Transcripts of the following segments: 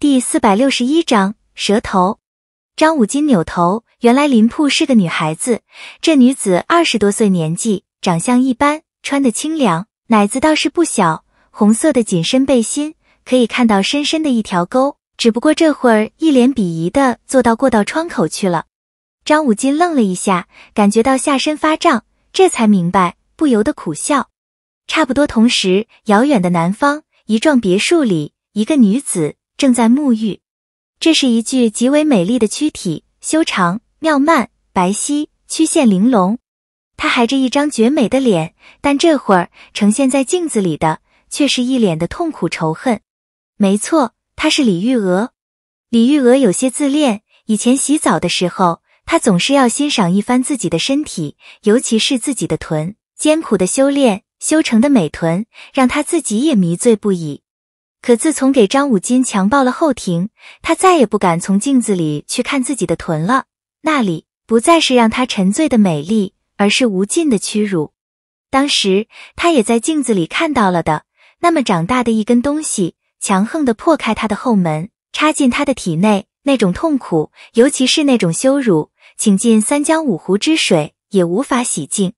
第四百六十一章蛇头，张武金扭头，原来林铺是个女孩子。这女子二十多岁年纪，长相一般，穿的清凉，奶子倒是不小，红色的紧身背心，可以看到深深的一条沟。只不过这会儿一脸鄙夷的坐到过道窗口去了。张武金愣了一下，感觉到下身发胀，这才明白，不由得苦笑。差不多同时，遥远的南方，一幢别墅里，一个女子。正在沐浴，这是一具极为美丽的躯体，修长、妙曼、白皙，曲线玲珑。她还着一张绝美的脸，但这会儿呈现在镜子里的却是一脸的痛苦仇恨。没错，她是李玉娥。李玉娥有些自恋，以前洗澡的时候，她总是要欣赏一番自己的身体，尤其是自己的臀。艰苦的修炼修成的美臀，让她自己也迷醉不已。可自从给张武金强暴了后庭，他再也不敢从镜子里去看自己的臀了。那里不再是让他沉醉的美丽，而是无尽的屈辱。当时他也在镜子里看到了的那么长大的一根东西，强横的破开他的后门，插进他的体内。那种痛苦，尤其是那种羞辱，请进三江五湖之水也无法洗净。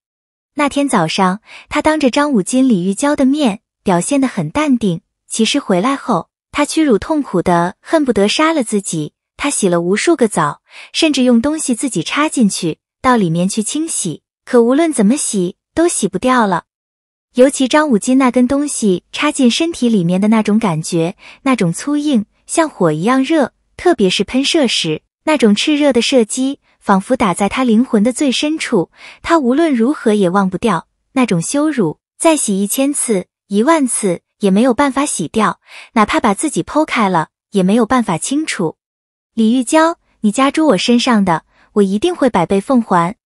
那天早上，他当着张武金、李玉娇的面，表现得很淡定。其实回来后，他屈辱痛苦的恨不得杀了自己。他洗了无数个澡，甚至用东西自己插进去到里面去清洗，可无论怎么洗都洗不掉了。尤其张武金那根东西插进身体里面的那种感觉，那种粗硬像火一样热，特别是喷射时那种炽热的射击，仿佛打在他灵魂的最深处。他无论如何也忘不掉那种羞辱。再洗一千次、一万次。也没有办法洗掉，哪怕把自己剖开了也没有办法清除。李玉娇，你夹住我身上的，我一定会百倍奉还。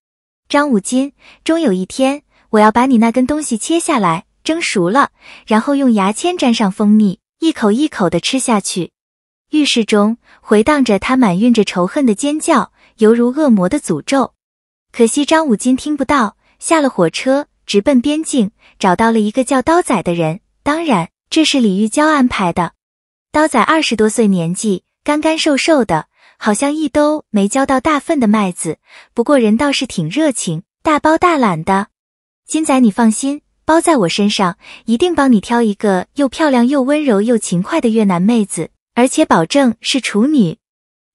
张五金，终有一天我要把你那根东西切下来，蒸熟了，然后用牙签沾上蜂蜜，一口一口的吃下去。浴室中回荡着他满蕴着仇恨的尖叫，犹如恶魔的诅咒。可惜张五金听不到。下了火车，直奔边境，找到了一个叫刀仔的人。当然，这是李玉娇安排的。刀仔二十多岁年纪，干干瘦瘦的，好像一兜没浇到大粪的麦子。不过人倒是挺热情，大包大揽的。金仔，你放心，包在我身上，一定帮你挑一个又漂亮又温柔又勤快的越南妹子，而且保证是处女。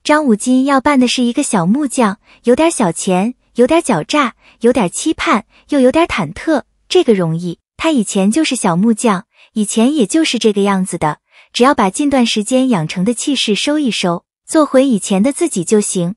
张武金要扮的是一个小木匠，有点小钱，有点狡诈，有点期盼，又有点忐忑。这个容易，他以前就是小木匠。以前也就是这个样子的，只要把近段时间养成的气势收一收，做回以前的自己就行。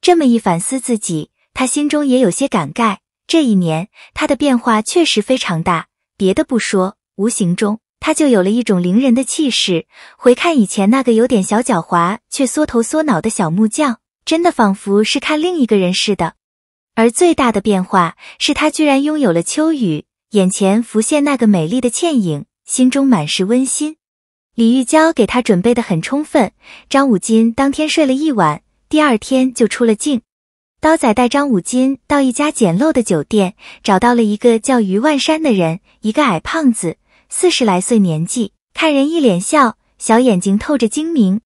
这么一反思自己，他心中也有些感慨。这一年他的变化确实非常大，别的不说，无形中他就有了一种凌人的气势。回看以前那个有点小狡猾却缩头缩脑的小木匠，真的仿佛是看另一个人似的。而最大的变化是他居然拥有了秋雨，眼前浮现那个美丽的倩影。心中满是温馨，李玉娇给他准备的很充分。张武金当天睡了一晚，第二天就出了镜。刀仔带张武金到一家简陋的酒店，找到了一个叫于万山的人，一个矮胖子，四十来岁年纪，看人一脸笑，小眼睛透着精明。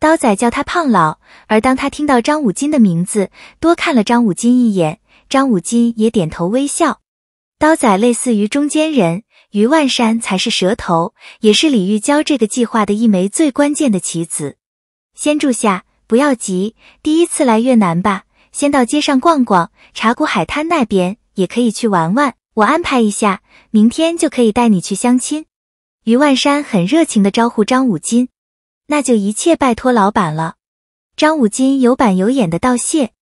刀仔叫他胖老，而当他听到张武金的名字，多看了张武金一眼，张武金也点头微笑。刀仔类似于中间人。余万山才是蛇头，也是李玉娇这个计划的一枚最关键的棋子。先住下，不要急。第一次来越南吧，先到街上逛逛。茶古海滩那边也可以去玩玩。我安排一下，明天就可以带你去相亲。余万山很热情地招呼张武金。那就一切拜托老板了。张武金有板有眼的道谢。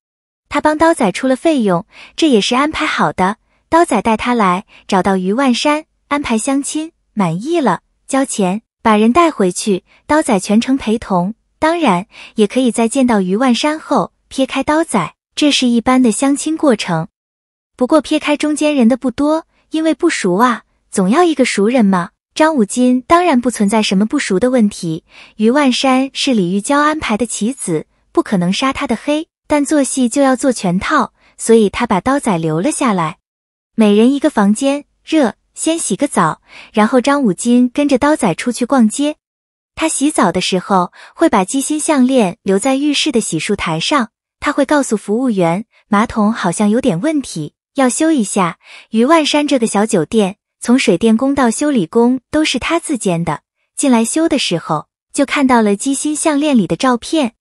他帮刀仔出了费用，这也是安排好的。刀仔带他来找到余万山。安排相亲，满意了交钱，把人带回去。刀仔全程陪同，当然也可以在见到余万山后撇开刀仔。这是一般的相亲过程，不过撇开中间人的不多，因为不熟啊，总要一个熟人嘛。张武金当然不存在什么不熟的问题，余万山是李玉娇安排的棋子，不可能杀他的黑。但做戏就要做全套，所以他把刀仔留了下来。每人一个房间，热。先洗个澡，然后张五金跟着刀仔出去逛街。他洗澡的时候会把鸡心项链留在浴室的洗漱台上。他会告诉服务员，马桶好像有点问题，要修一下。于万山这个小酒店，从水电工到修理工都是他自兼的。进来修的时候，就看到了鸡心项链里的照片。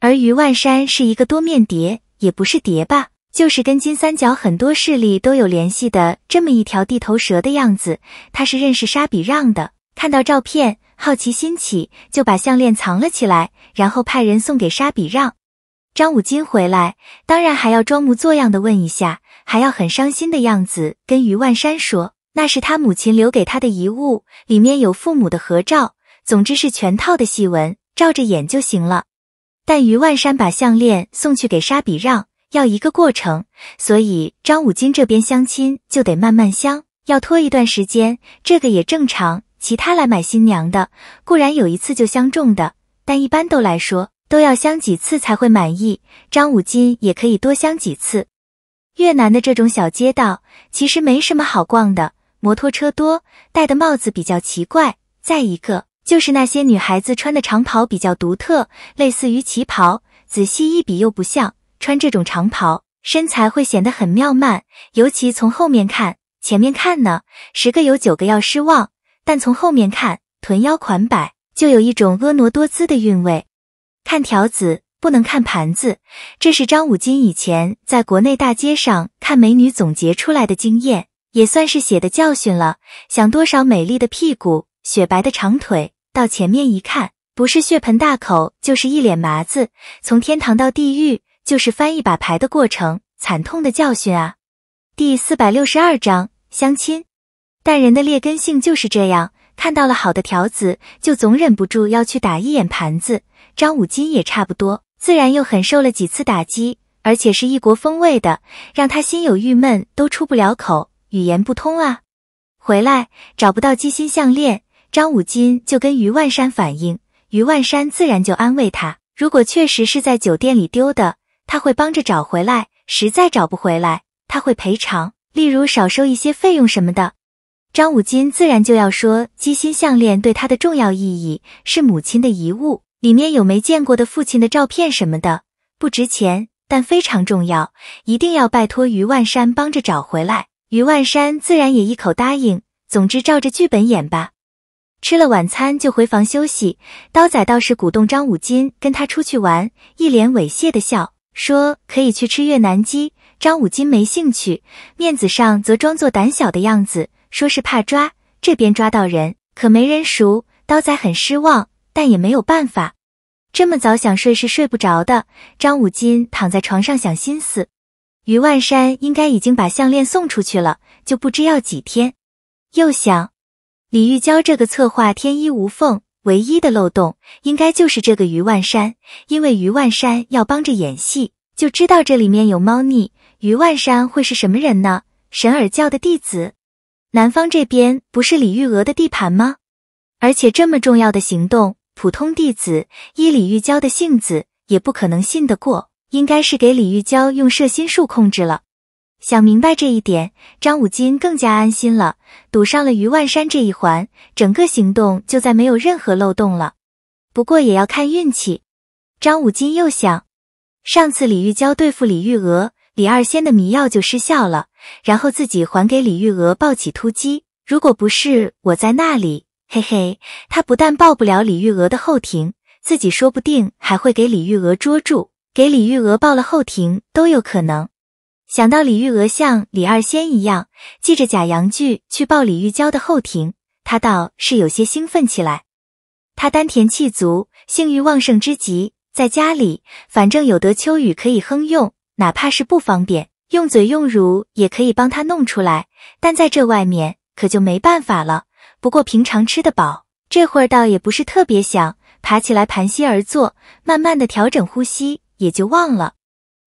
而于万山是一个多面谍，也不是谍吧？就是跟金三角很多势力都有联系的这么一条地头蛇的样子，他是认识沙比让的。看到照片，好奇心起，就把项链藏了起来，然后派人送给沙比让。张武金回来，当然还要装模作样的问一下，还要很伤心的样子跟于万山说那是他母亲留给他的遗物，里面有父母的合照，总之是全套的细纹，照着演就行了。但于万山把项链送去给沙比让。要一个过程，所以张五金这边相亲就得慢慢相，要拖一段时间，这个也正常。其他来买新娘的固然有一次就相中的，但一般都来说都要相几次才会满意。张五金也可以多相几次。越南的这种小街道其实没什么好逛的，摩托车多，戴的帽子比较奇怪。再一个就是那些女孩子穿的长袍比较独特，类似于旗袍，仔细一比又不像。穿这种长袍，身材会显得很妙曼，尤其从后面看，前面看呢，十个有九个要失望。但从后面看，臀腰款摆就有一种婀娜多姿的韵味。看条子不能看盘子，这是张武金以前在国内大街上看美女总结出来的经验，也算是血的教训了。想多少美丽的屁股、雪白的长腿，到前面一看，不是血盆大口，就是一脸麻子，从天堂到地狱。就是翻一把牌的过程，惨痛的教训啊！第四百六十二章相亲，但人的劣根性就是这样，看到了好的条子，就总忍不住要去打一眼盘子。张五金也差不多，自然又很受了几次打击，而且是异国风味的，让他心有郁闷，都出不了口，语言不通啊。回来找不到金心项链，张五金就跟于万山反映，于万山自然就安慰他，如果确实是在酒店里丢的。他会帮着找回来，实在找不回来，他会赔偿，例如少收一些费用什么的。张五金自然就要说，鸡心项链对他的重要意义是母亲的遗物，里面有没见过的父亲的照片什么的，不值钱，但非常重要，一定要拜托于万山帮着找回来。于万山自然也一口答应。总之照着剧本演吧。吃了晚餐就回房休息。刀仔倒是鼓动张五金跟他出去玩，一脸猥亵的笑。说可以去吃越南鸡，张武金没兴趣，面子上则装作胆小的样子，说是怕抓。这边抓到人，可没人熟，刀仔很失望，但也没有办法。这么早想睡是睡不着的。张武金躺在床上想心思，于万山应该已经把项链送出去了，就不知要几天。又想，李玉娇这个策划天衣无缝。唯一的漏洞应该就是这个余万山，因为余万山要帮着演戏，就知道这里面有猫腻。余万山会是什么人呢？神耳教的弟子？南方这边不是李玉娥的地盘吗？而且这么重要的行动，普通弟子依李玉娇的性子也不可能信得过，应该是给李玉娇用摄心术控制了。想明白这一点，张武金更加安心了。堵上了于万山这一环，整个行动就再没有任何漏洞了。不过也要看运气。张武金又想，上次李玉娇对付李玉娥、李二仙的迷药就失效了，然后自己还给李玉娥报起突击。如果不是我在那里，嘿嘿，他不但报不了李玉娥的后庭，自己说不定还会给李玉娥捉住，给李玉娥报了后庭都有可能。想到李玉娥像李二仙一样，系着假洋具去抱李玉娇的后庭，他倒是有些兴奋起来。他丹田气足，性欲旺盛之极，在家里反正有得秋雨可以哼用，哪怕是不方便用嘴用乳也可以帮他弄出来。但在这外面可就没办法了。不过平常吃得饱，这会儿倒也不是特别想爬起来盘膝而坐，慢慢的调整呼吸，也就忘了。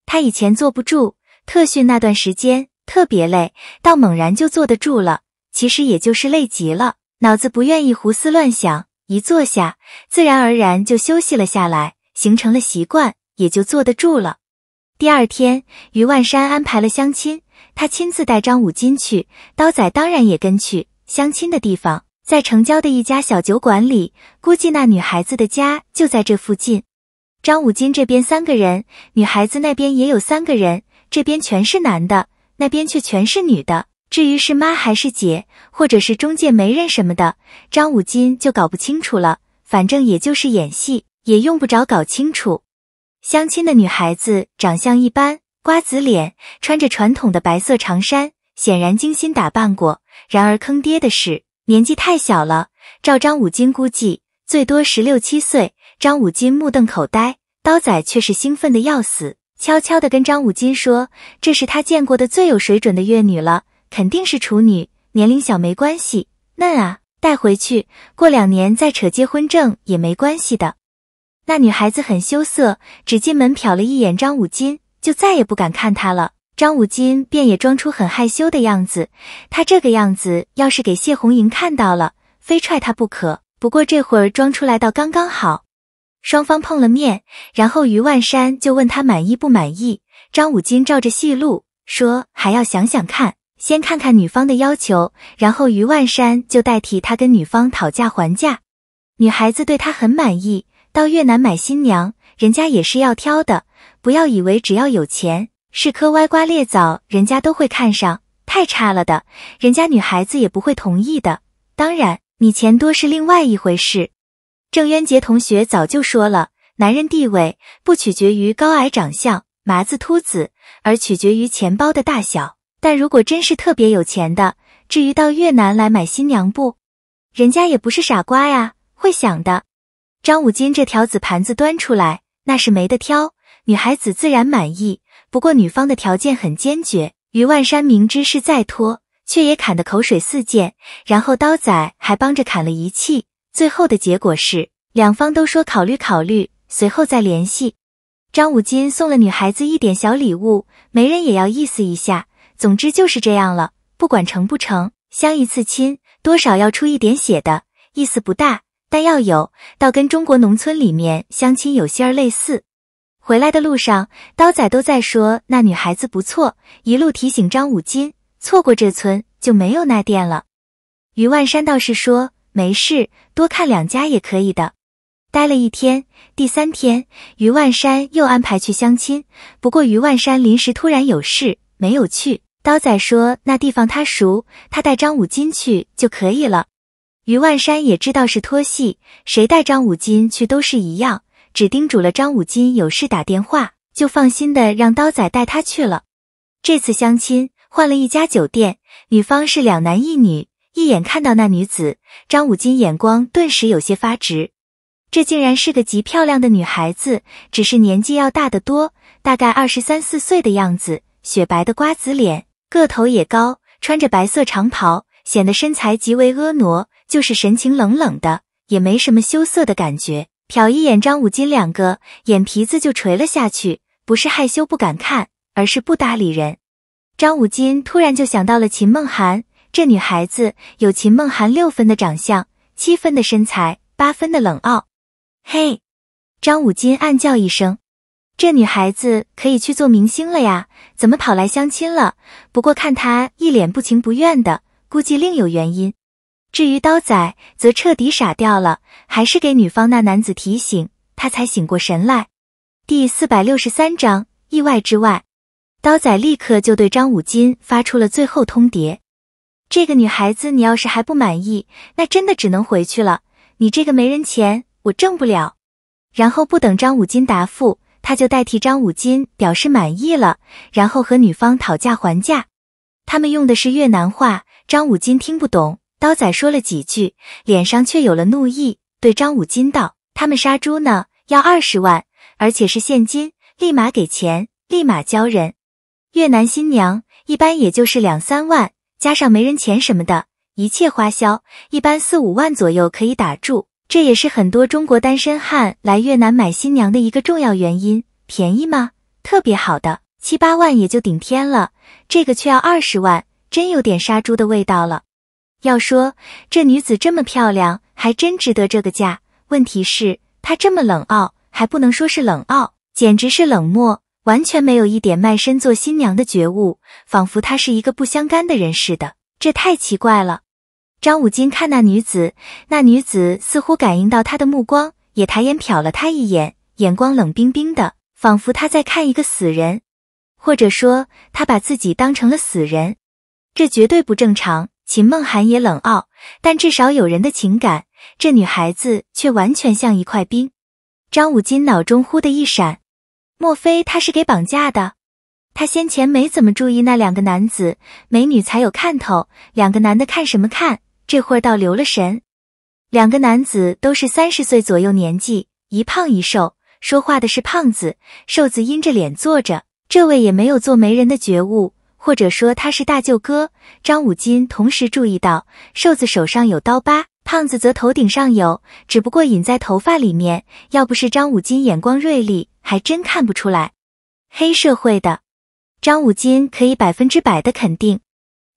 他以前坐不住。特训那段时间特别累，到猛然就坐得住了。其实也就是累极了，脑子不愿意胡思乱想，一坐下自然而然就休息了下来，形成了习惯，也就坐得住了。第二天，于万山安排了相亲，他亲自带张武金去，刀仔当然也跟去。相亲的地方在城郊的一家小酒馆里，估计那女孩子的家就在这附近。张武金这边三个人，女孩子那边也有三个人。这边全是男的，那边却全是女的。至于是妈还是姐，或者是中介媒人什么的，张五金就搞不清楚了。反正也就是演戏，也用不着搞清楚。相亲的女孩子长相一般，瓜子脸，穿着传统的白色长衫，显然精心打扮过。然而坑爹的是，年纪太小了，照张五金估计，最多十六七岁。张五金目瞪口呆，刀仔却是兴奋的要死。悄悄地跟张武金说：“这是他见过的最有水准的月女了，肯定是处女，年龄小没关系，嫩啊，带回去，过两年再扯结婚证也没关系的。”那女孩子很羞涩，只进门瞟了一眼张武金，就再也不敢看他了。张武金便也装出很害羞的样子，他这个样子要是给谢红莹看到了，非踹他不可。不过这会儿装出来倒刚刚好。双方碰了面，然后于万山就问他满意不满意。张五金照着戏路说，还要想想看，先看看女方的要求。然后于万山就代替他跟女方讨价还价。女孩子对他很满意。到越南买新娘，人家也是要挑的。不要以为只要有钱是颗歪瓜裂枣，人家都会看上。太差了的，人家女孩子也不会同意的。当然，你钱多是另外一回事。郑渊洁同学早就说了，男人地位不取决于高矮长相、麻子秃子，而取决于钱包的大小。但如果真是特别有钱的，至于到越南来买新娘不？人家也不是傻瓜呀，会想的。张五金这条子盘子端出来，那是没得挑，女孩子自然满意。不过女方的条件很坚决，于万山明知是在拖，却也砍得口水四溅，然后刀仔还帮着砍了一气。最后的结果是，两方都说考虑考虑，随后再联系。张五金送了女孩子一点小礼物，媒人也要意思一下。总之就是这样了，不管成不成，相一次亲多少要出一点血的意思不大，但要有，倒跟中国农村里面相亲有些儿类似。回来的路上，刀仔都在说那女孩子不错，一路提醒张五金错过这村就没有那店了。于万山倒是说。没事，多看两家也可以的。待了一天，第三天，于万山又安排去相亲，不过于万山临时突然有事，没有去。刀仔说那地方他熟，他带张五金去就可以了。于万山也知道是托戏，谁带张五金去都是一样，只叮嘱了张五金有事打电话，就放心的让刀仔带他去了。这次相亲换了一家酒店，女方是两男一女。一眼看到那女子，张武金眼光顿时有些发直。这竟然是个极漂亮的女孩子，只是年纪要大得多，大概二十三四岁的样子。雪白的瓜子脸，个头也高，穿着白色长袍，显得身材极为婀娜。就是神情冷冷的，也没什么羞涩的感觉。瞟一眼张武金，两个眼皮子就垂了下去。不是害羞不敢看，而是不搭理人。张武金突然就想到了秦梦涵。这女孩子有秦梦涵六分的长相，七分的身材，八分的冷傲。嘿，张武金暗叫一声：“这女孩子可以去做明星了呀！”怎么跑来相亲了？不过看她一脸不情不愿的，估计另有原因。至于刀仔，则彻底傻掉了，还是给女方那男子提醒，他才醒过神来。第四百六十三章意外之外，刀仔立刻就对张武金发出了最后通牒。这个女孩子，你要是还不满意，那真的只能回去了。你这个没人钱，我挣不了。然后不等张武金答复，他就代替张武金表示满意了，然后和女方讨价还价。他们用的是越南话，张武金听不懂。刀仔说了几句，脸上却有了怒意，对张武金道：“他们杀猪呢，要二十万，而且是现金，立马给钱，立马交人。越南新娘一般也就是两三万。”加上媒人钱什么的，一切花销一般四五万左右可以打住。这也是很多中国单身汉来越南买新娘的一个重要原因。便宜吗？特别好的，七八万也就顶天了。这个却要二十万，真有点杀猪的味道了。要说这女子这么漂亮，还真值得这个价。问题是她这么冷傲，还不能说是冷傲，简直是冷漠。完全没有一点卖身做新娘的觉悟，仿佛她是一个不相干的人似的，这太奇怪了。张武金看那女子，那女子似乎感应到他的目光，也抬眼瞟了他一眼，眼光冷冰冰的，仿佛他在看一个死人，或者说他把自己当成了死人，这绝对不正常。秦梦涵也冷傲，但至少有人的情感，这女孩子却完全像一块冰。张武金脑中忽的一闪。莫非他是给绑架的？他先前没怎么注意那两个男子，美女才有看头。两个男的看什么看？这会儿倒留了神。两个男子都是三十岁左右年纪，一胖一瘦。说话的是胖子，瘦子阴着脸坐着。这位也没有做媒人的觉悟，或者说他是大舅哥张武金。同时注意到，瘦子手上有刀疤，胖子则头顶上有，只不过隐在头发里面。要不是张武金眼光锐利。还真看不出来，黑社会的张五金可以百分之百的肯定。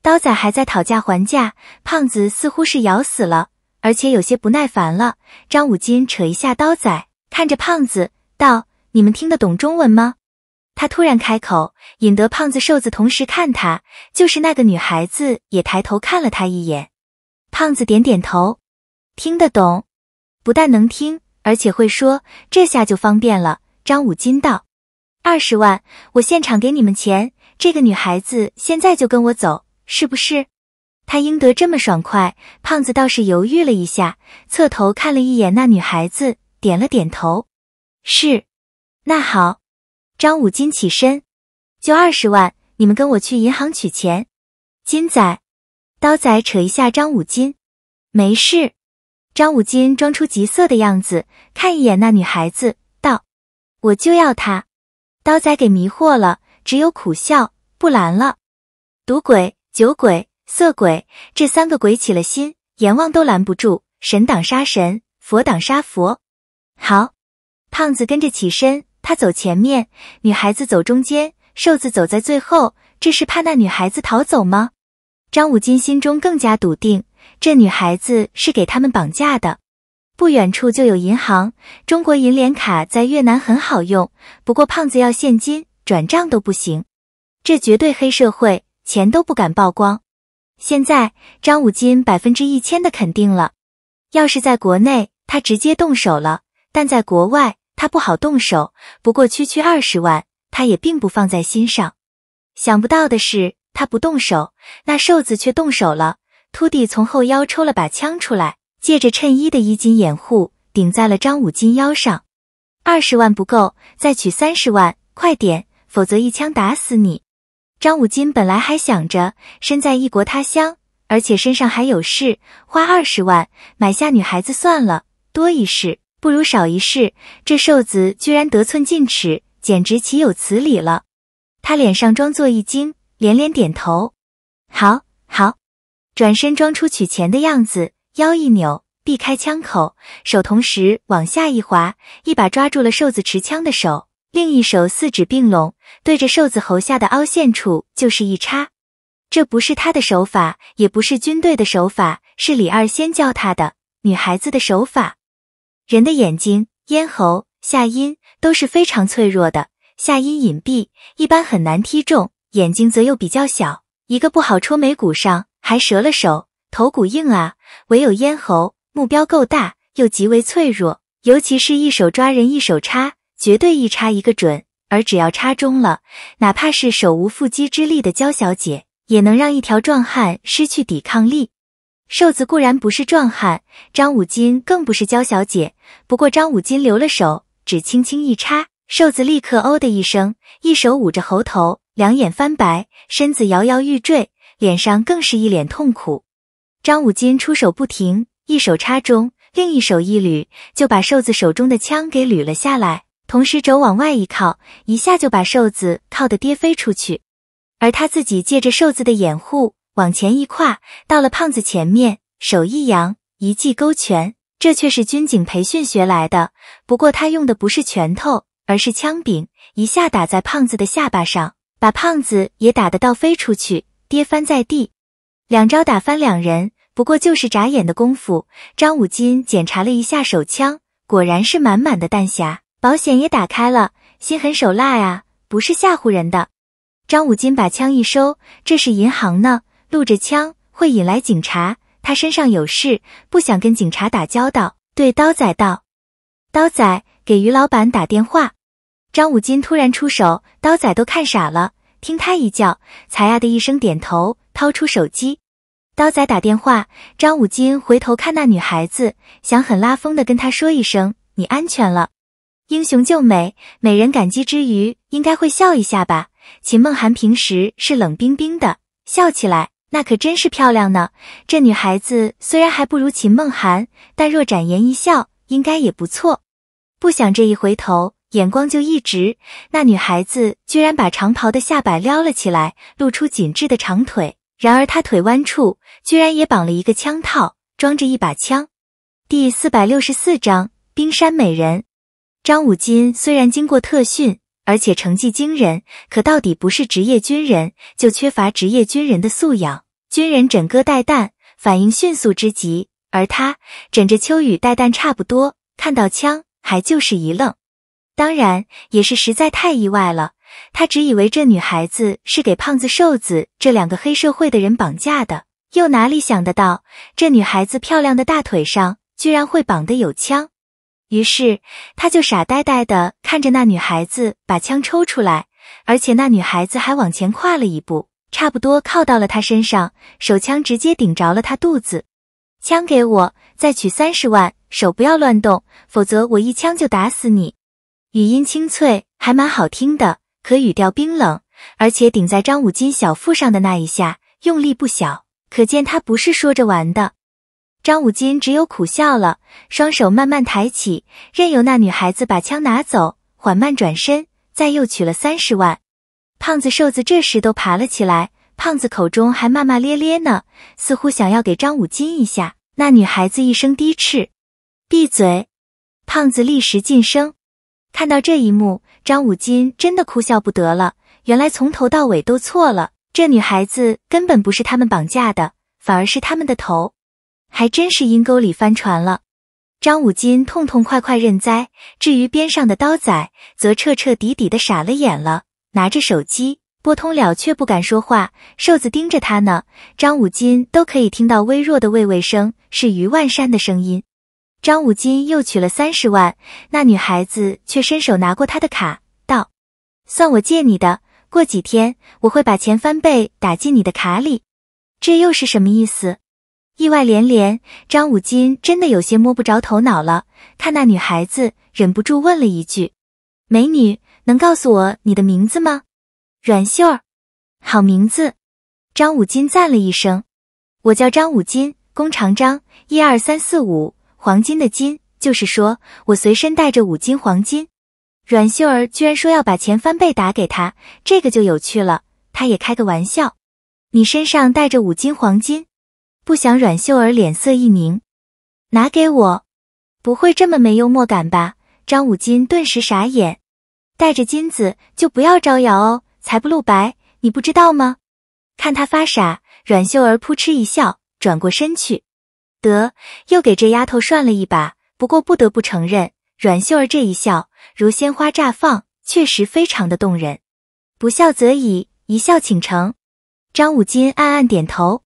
刀仔还在讨价还价，胖子似乎是咬死了，而且有些不耐烦了。张五金扯一下刀仔，看着胖子道：“你们听得懂中文吗？”他突然开口，引得胖子、瘦子同时看他，就是那个女孩子也抬头看了他一眼。胖子点点头，听得懂，不但能听，而且会说，这下就方便了。张武金道：“二十万，我现场给你们钱。这个女孩子现在就跟我走，是不是？”他应得这么爽快，胖子倒是犹豫了一下，侧头看了一眼那女孩子，点了点头：“是。”那好，张武金起身：“就二十万，你们跟我去银行取钱。”金仔、刀仔扯一下张武金：“没事。”张武金装出急色的样子，看一眼那女孩子。我就要他，刀仔给迷惑了，只有苦笑，不拦了。赌鬼、酒鬼、色鬼这三个鬼起了心，阎王都拦不住。神挡杀神，佛挡杀佛。好，胖子跟着起身，他走前面，女孩子走中间，瘦子走在最后。这是怕那女孩子逃走吗？张武金心中更加笃定，这女孩子是给他们绑架的。不远处就有银行，中国银联卡在越南很好用，不过胖子要现金转账都不行，这绝对黑社会，钱都不敢曝光。现在张武金百分之一千的肯定了，要是在国内他直接动手了，但在国外他不好动手。不过区区二十万，他也并不放在心上。想不到的是，他不动手，那瘦子却动手了，秃地从后腰抽了把枪出来。借着衬衣的衣襟掩护，顶在了张武金腰上。二十万不够，再取三十万，快点，否则一枪打死你！张武金本来还想着身在异国他乡，而且身上还有事，花二十万买下女孩子算了，多一事不如少一事。这瘦子居然得寸进尺，简直岂有此理了！他脸上装作一惊，连连点头：“好，好。”转身装出取钱的样子。腰一扭，避开枪口，手同时往下一滑，一把抓住了瘦子持枪的手，另一手四指并拢，对着瘦子喉下的凹陷处就是一插。这不是他的手法，也不是军队的手法，是李二先教他的女孩子的手法。人的眼睛、咽喉、下阴都是非常脆弱的，下阴隐蔽，一般很难踢中；眼睛则又比较小，一个不好戳眉骨上，还折了手。头骨硬啊，唯有咽喉目标够大又极为脆弱，尤其是一手抓人一手插，绝对一插一个准。而只要插中了，哪怕是手无缚鸡之力的焦小姐，也能让一条壮汉失去抵抗力。瘦子固然不是壮汉，张武金更不是焦小姐。不过张武金留了手，只轻轻一插，瘦子立刻哦的一声，一手捂着喉头，两眼翻白，身子摇摇欲坠，脸上更是一脸痛苦。张五金出手不停，一手插中，另一手一捋，就把瘦子手中的枪给捋了下来。同时肘往外一靠，一下就把瘦子靠的跌飞出去。而他自己借着瘦子的掩护往前一跨，到了胖子前面，手一扬，一记勾拳。这却是军警培训学来的，不过他用的不是拳头，而是枪柄，一下打在胖子的下巴上，把胖子也打的倒飞出去，跌翻在地。两招打翻两人。不过就是眨眼的功夫，张五金检查了一下手枪，果然是满满的弹匣，保险也打开了。心狠手辣呀，不是吓唬人的。张五金把枪一收，这是银行呢，露着枪会引来警察。他身上有事，不想跟警察打交道。对刀仔道：“刀仔，给于老板打电话。”张五金突然出手，刀仔都看傻了。听他一叫，才啊的一声点头，掏出手机。刀仔打电话，张武金回头看那女孩子，想很拉风的跟她说一声：“你安全了，英雄救美。”美人感激之余，应该会笑一下吧？秦梦涵平时是冷冰冰的，笑起来那可真是漂亮呢。这女孩子虽然还不如秦梦涵，但若展颜一笑，应该也不错。不想这一回头，眼光就一直，那女孩子居然把长袍的下摆撩了起来，露出紧致的长腿。然而他腿弯处居然也绑了一个枪套，装着一把枪。第四百六十四章冰山美人。张武金虽然经过特训，而且成绩惊人，可到底不是职业军人，就缺乏职业军人的素养。军人枕戈待旦，反应迅速之极，而他枕着秋雨待旦差不多，看到枪还就是一愣，当然也是实在太意外了。他只以为这女孩子是给胖子、瘦子这两个黑社会的人绑架的，又哪里想得到这女孩子漂亮的大腿上居然会绑的有枪？于是他就傻呆呆的看着那女孩子把枪抽出来，而且那女孩子还往前跨了一步，差不多靠到了他身上，手枪直接顶着了他肚子。枪给我，再取三十万，手不要乱动，否则我一枪就打死你。语音清脆，还蛮好听的。可语调冰冷，而且顶在张武金小腹上的那一下用力不小，可见他不是说着玩的。张武金只有苦笑了，双手慢慢抬起，任由那女孩子把枪拿走，缓慢转身，再又取了三十万。胖子、瘦子这时都爬了起来，胖子口中还骂骂咧咧呢，似乎想要给张武金一下。那女孩子一声低斥：“闭嘴！”胖子立时噤声。看到这一幕，张武金真的哭笑不得了。原来从头到尾都错了，这女孩子根本不是他们绑架的，反而是他们的头，还真是阴沟里翻船了。张武金痛痛快快认栽，至于边上的刀仔，则彻彻底底的傻了眼了，拿着手机拨通了，却不敢说话。瘦子盯着他呢，张武金都可以听到微弱的喂喂声，是余万山的声音。张武金又取了三十万，那女孩子却伸手拿过他的卡，道：“算我借你的，过几天我会把钱翻倍打进你的卡里。”这又是什么意思？意外连连，张武金真的有些摸不着头脑了。看那女孩子，忍不住问了一句：“美女，能告诉我你的名字吗？”“阮秀儿。”“好名字。”张武金赞了一声：“我叫张武金，工长张，一二三四五。”黄金的金，就是说我随身带着五斤黄金。阮秀儿居然说要把钱翻倍打给他，这个就有趣了。他也开个玩笑，你身上带着五斤黄金？不想阮秀儿脸色一凝，拿给我，不会这么没幽默感吧？张五金顿时傻眼，带着金子就不要招摇哦，财不露白，你不知道吗？看他发傻，阮秀儿扑哧一笑，转过身去。得，又给这丫头涮了一把。不过不得不承认，阮秀儿这一笑如鲜花绽放，确实非常的动人。不笑则已，一笑倾城。张武金暗暗点头，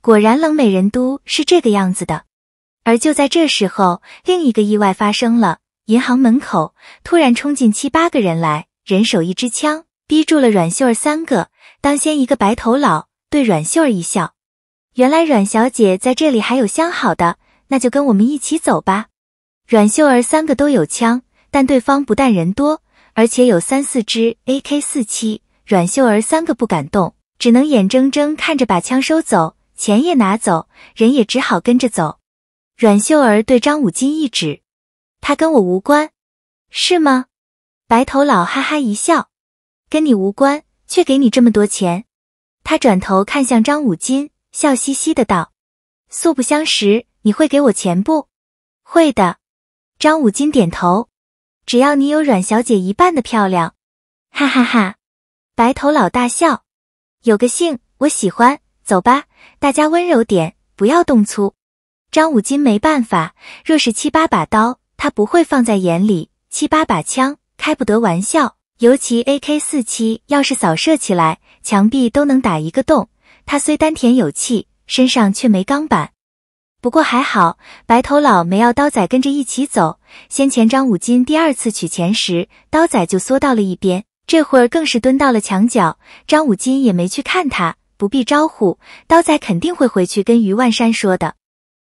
果然冷美人都是这个样子的。而就在这时候，另一个意外发生了：银行门口突然冲进七八个人来，人手一支枪，逼住了阮秀儿三个。当先一个白头老，对阮秀儿一笑。原来阮小姐在这里还有相好的，那就跟我们一起走吧。阮秀儿三个都有枪，但对方不但人多，而且有三四支 AK 四七。阮秀儿三个不敢动，只能眼睁睁看着把枪收走，钱也拿走，人也只好跟着走。阮秀儿对张武金一指，他跟我无关，是吗？白头老哈哈一笑，跟你无关，却给你这么多钱。他转头看向张武金。笑嘻嘻的道：“素不相识，你会给我钱不？”“会的。”张武金点头。“只要你有阮小姐一半的漂亮。”“哈哈哈！”白头老大笑。“有个性，我喜欢。”“走吧，大家温柔点，不要动粗。”张武金没办法，若是七八把刀，他不会放在眼里；七八把枪，开不得玩笑。尤其 AK 四七，要是扫射起来，墙壁都能打一个洞。他虽丹田有气，身上却没钢板。不过还好，白头老没要刀仔跟着一起走。先前张武金第二次取钱时，刀仔就缩到了一边，这会儿更是蹲到了墙角。张武金也没去看他，不必招呼，刀仔肯定会回去跟于万山说的。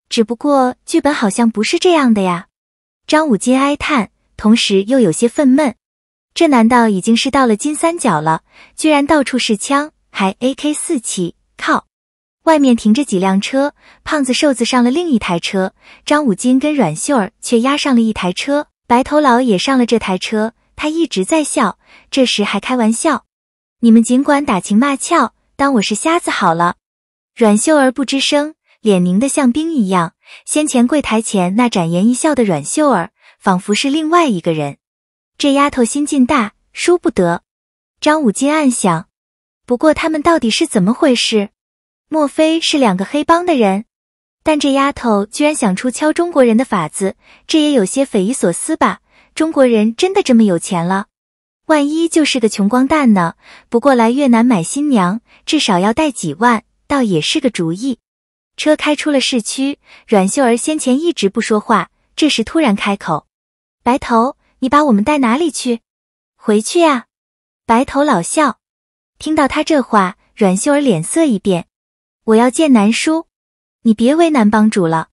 只不过剧本好像不是这样的呀，张武金哀叹，同时又有些愤懑。这难道已经是到了金三角了？居然到处是枪，还 AK 四七。靠，外面停着几辆车，胖子、瘦子上了另一台车，张五金跟阮秀儿却押上了一台车，白头老也上了这台车，他一直在笑，这时还开玩笑：“你们尽管打情骂俏，当我是瞎子好了。”阮秀儿不吱声，脸凝得像冰一样。先前柜台前那展颜一笑的阮秀儿，仿佛是另外一个人。这丫头心劲大，输不得。张五金暗想，不过他们到底是怎么回事？莫非是两个黑帮的人？但这丫头居然想出敲中国人的法子，这也有些匪夷所思吧？中国人真的这么有钱了？万一就是个穷光蛋呢？不过来越南买新娘，至少要带几万，倒也是个主意。车开出了市区，阮秀儿先前一直不说话，这时突然开口：“白头，你把我们带哪里去？回去呀？”白头老笑，听到他这话，阮秀儿脸色一变。我要见南叔，你别为难帮主了。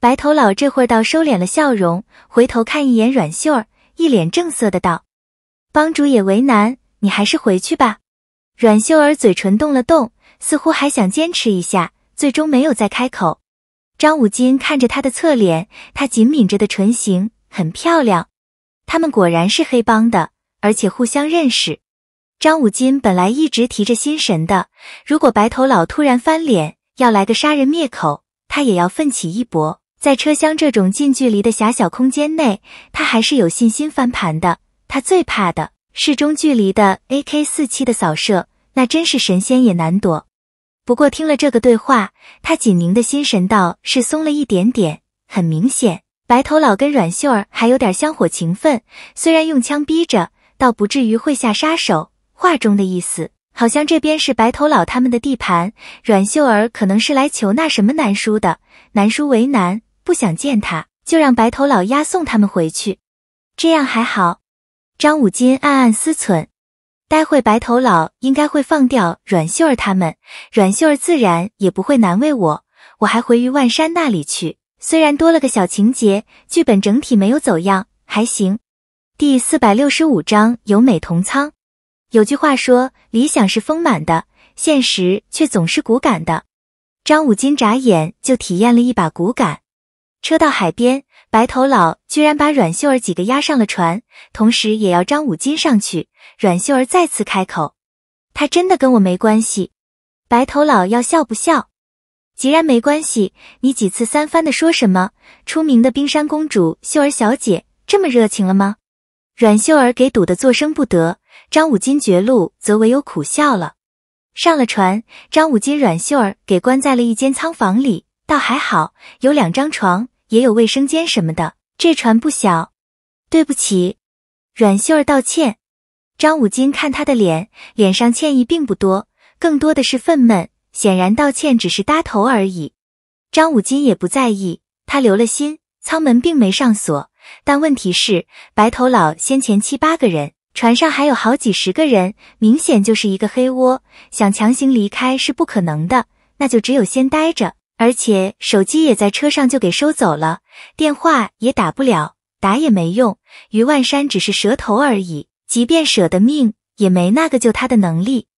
白头老这会儿倒收敛了笑容，回头看一眼阮秀儿，一脸正色的道：“帮主也为难，你还是回去吧。”阮秀儿嘴唇动了动，似乎还想坚持一下，最终没有再开口。张武金看着她的侧脸，她紧抿着的唇形很漂亮。他们果然是黑帮的，而且互相认识。张武金本来一直提着心神的，如果白头老突然翻脸，要来个杀人灭口，他也要奋起一搏。在车厢这种近距离的狭小空间内，他还是有信心翻盘的。他最怕的是中距离的 A K 四七的扫射，那真是神仙也难躲。不过听了这个对话，他紧凝的心神倒是松了一点点。很明显，白头老跟阮秀儿还有点香火情分，虽然用枪逼着，倒不至于会下杀手。话中的意思，好像这边是白头老他们的地盘，阮秀儿可能是来求那什么南叔的，南叔为难，不想见他，就让白头老押送他们回去，这样还好。张武金暗暗思忖，待会白头老应该会放掉阮秀儿他们，阮秀儿自然也不会难为我，我还回于万山那里去。虽然多了个小情节，剧本整体没有走样，还行。第四百六十五章有美同仓。有句话说，理想是丰满的，现实却总是骨感的。张五金眨眼就体验了一把骨感。车到海边，白头老居然把阮秀儿几个押上了船，同时也要张五金上去。阮秀儿再次开口，他真的跟我没关系。白头老要笑不笑？既然没关系，你几次三番的说什么出名的冰山公主秀儿小姐这么热情了吗？阮秀儿给堵得作声不得。张五金绝路则唯有苦笑了。上了船，张五金、软秀儿给关在了一间仓房里，倒还好，有两张床，也有卫生间什么的。这船不小。对不起，阮秀儿道歉。张五金看他的脸，脸上歉意并不多，更多的是愤懑。显然，道歉只是搭头而已。张五金也不在意，他留了心，舱门并没上锁。但问题是，白头老先前七八个人。船上还有好几十个人，明显就是一个黑窝，想强行离开是不可能的，那就只有先待着。而且手机也在车上，就给收走了，电话也打不了，打也没用。于万山只是蛇头而已，即便舍得命，也没那个救他的能力。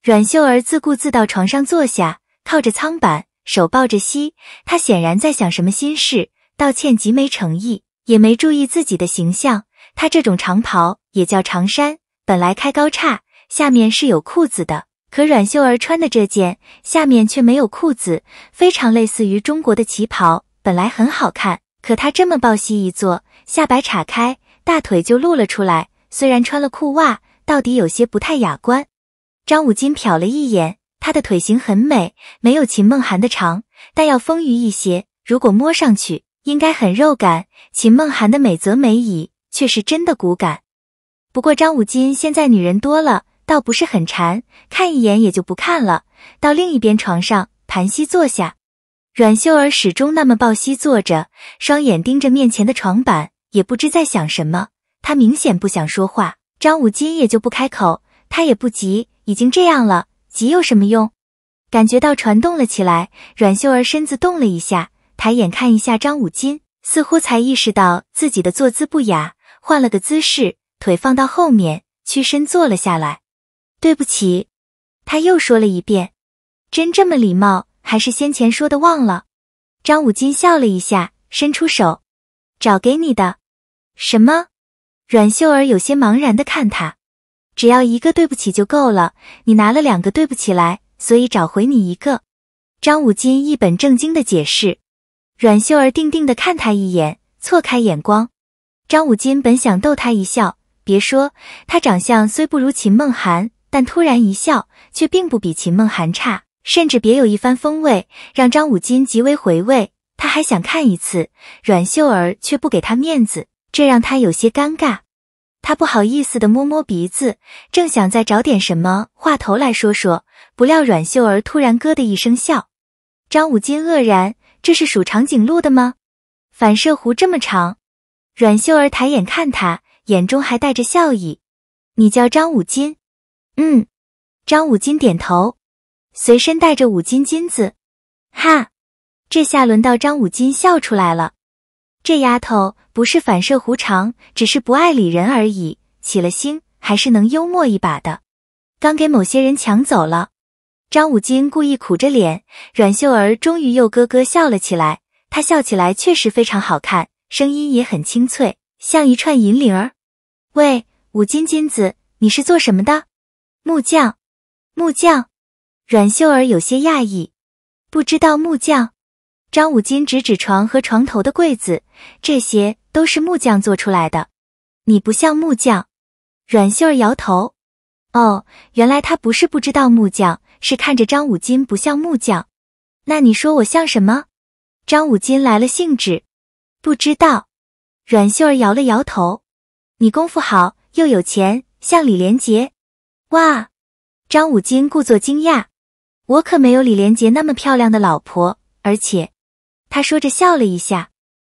阮秀儿自顾自到床上坐下，靠着舱板，手抱着膝，她显然在想什么心事。道歉极没诚意，也没注意自己的形象。她这种长袍也叫长衫，本来开高叉，下面是有裤子的。可阮秀儿穿的这件，下面却没有裤子，非常类似于中国的旗袍。本来很好看，可她这么抱膝一坐，下摆叉开，大腿就露了出来。虽然穿了裤袜，到底有些不太雅观。张武金瞟了一眼，她的腿型很美，没有秦梦涵的长，但要丰腴一些。如果摸上去，应该很肉感。秦梦涵的美则美矣。却是真的骨感。不过张武金现在女人多了，倒不是很馋，看一眼也就不看了。到另一边床上盘膝坐下，阮秀儿始终那么抱膝坐着，双眼盯着面前的床板，也不知在想什么。她明显不想说话，张武金也就不开口。他也不急，已经这样了，急有什么用？感觉到船动了起来，阮秀儿身子动了一下，抬眼看一下张武金，似乎才意识到自己的坐姿不雅。换了个姿势，腿放到后面，屈身坐了下来。对不起，他又说了一遍。真这么礼貌，还是先前说的忘了？张武金笑了一下，伸出手，找给你的。什么？阮秀儿有些茫然的看他。只要一个对不起就够了。你拿了两个对不起来，所以找回你一个。张武金一本正经的解释。阮秀儿定定的看他一眼，错开眼光。张武金本想逗她一笑，别说她长相虽不如秦梦涵，但突然一笑却并不比秦梦涵差，甚至别有一番风味，让张武金极为回味。他还想看一次，阮秀儿却不给他面子，这让他有些尴尬。他不好意思的摸摸鼻子，正想再找点什么话头来说说，不料阮秀儿突然咯的一声笑，张武金愕然：这是属长颈鹿的吗？反射弧这么长？阮秀儿抬眼看他，眼中还带着笑意。你叫张五金？嗯，张五金点头，随身带着五斤金子。哈，这下轮到张五金笑出来了。这丫头不是反射弧长，只是不爱理人而已。起了心，还是能幽默一把的。刚给某些人抢走了。张五金故意苦着脸，阮秀儿终于又咯咯笑了起来。她笑起来确实非常好看。声音也很清脆，像一串银铃儿。喂，五金金子，你是做什么的？木匠。木匠。阮秀儿有些讶异，不知道木匠。张五金指指床和床头的柜子，这些都是木匠做出来的。你不像木匠。阮秀儿摇头。哦，原来他不是不知道木匠，是看着张五金不像木匠。那你说我像什么？张五金来了兴致。不知道，阮秀儿摇了摇头。你功夫好，又有钱，像李连杰。哇！张武金故作惊讶。我可没有李连杰那么漂亮的老婆，而且他说着笑了一下。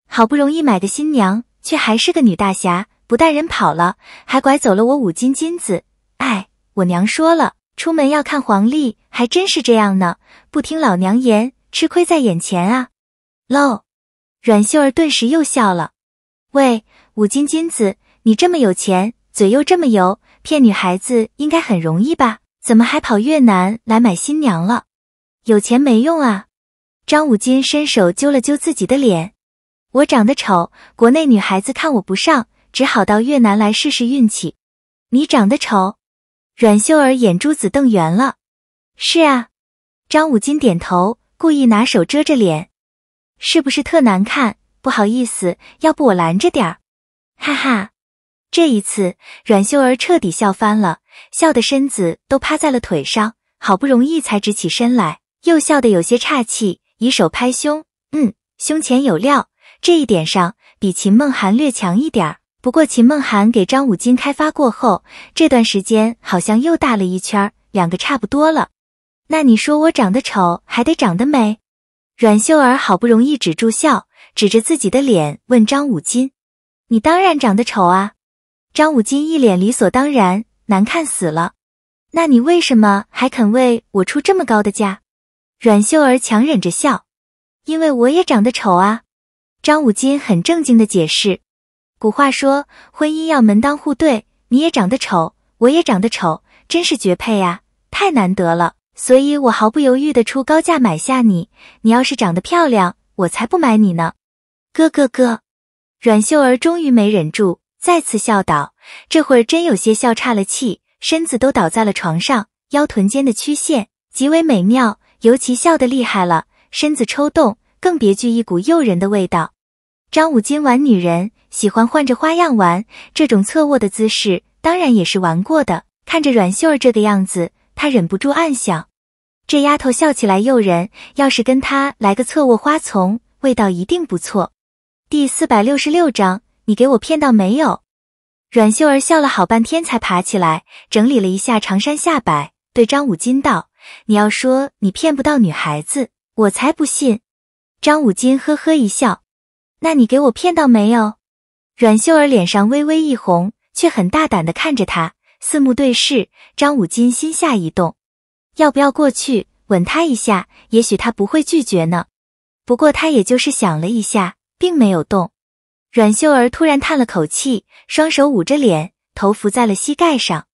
好不容易买的新娘，却还是个女大侠，不但人跑了，还拐走了我五斤金子。哎，我娘说了，出门要看黄历，还真是这样呢。不听老娘言，吃亏在眼前啊。漏。阮秀儿顿时又笑了：“喂，五金金子，你这么有钱，嘴又这么油，骗女孩子应该很容易吧？怎么还跑越南来买新娘了？有钱没用啊！”张五金伸手揪了揪自己的脸：“我长得丑，国内女孩子看我不上，只好到越南来试试运气。”“你长得丑？”阮秀儿眼珠子瞪圆了。“是啊。”张五金点头，故意拿手遮着脸。是不是特难看？不好意思，要不我拦着点儿，哈哈。这一次，阮秀儿彻底笑翻了，笑的身子都趴在了腿上，好不容易才直起身来，又笑得有些岔气，以手拍胸，嗯，胸前有料，这一点上比秦梦涵略强一点儿。不过秦梦涵给张武金开发过后，这段时间好像又大了一圈，两个差不多了。那你说我长得丑，还得长得美？阮秀儿好不容易止住笑，指着自己的脸问张武金：“你当然长得丑啊！”张武金一脸理所当然：“难看死了，那你为什么还肯为我出这么高的价？”阮秀儿强忍着笑：“因为我也长得丑啊！”张武金很正经的解释：“古话说婚姻要门当户对，你也长得丑，我也长得丑，真是绝配呀，太难得了。”所以我毫不犹豫的出高价买下你。你要是长得漂亮，我才不买你呢。咯咯咯，阮秀儿终于没忍住，再次笑倒。这会儿真有些笑岔了气，身子都倒在了床上，腰臀间的曲线极为美妙，尤其笑的厉害了，身子抽动，更别具一股诱人的味道。张武今晚女人喜欢换着花样玩，这种侧卧的姿势当然也是玩过的。看着阮秀儿这个样子。他忍不住暗想，这丫头笑起来诱人，要是跟她来个侧卧花丛，味道一定不错。第四百六十六章，你给我骗到没有？阮秀儿笑了好半天，才爬起来，整理了一下长衫下摆，对张武金道：“你要说你骗不到女孩子，我才不信。”张武金呵呵一笑：“那你给我骗到没有？”阮秀儿脸上微微一红，却很大胆地看着他。四目对视，张武金心下一动，要不要过去吻她一下？也许她不会拒绝呢。不过他也就是想了一下，并没有动。阮秀儿突然叹了口气，双手捂着脸，头伏在了膝盖上。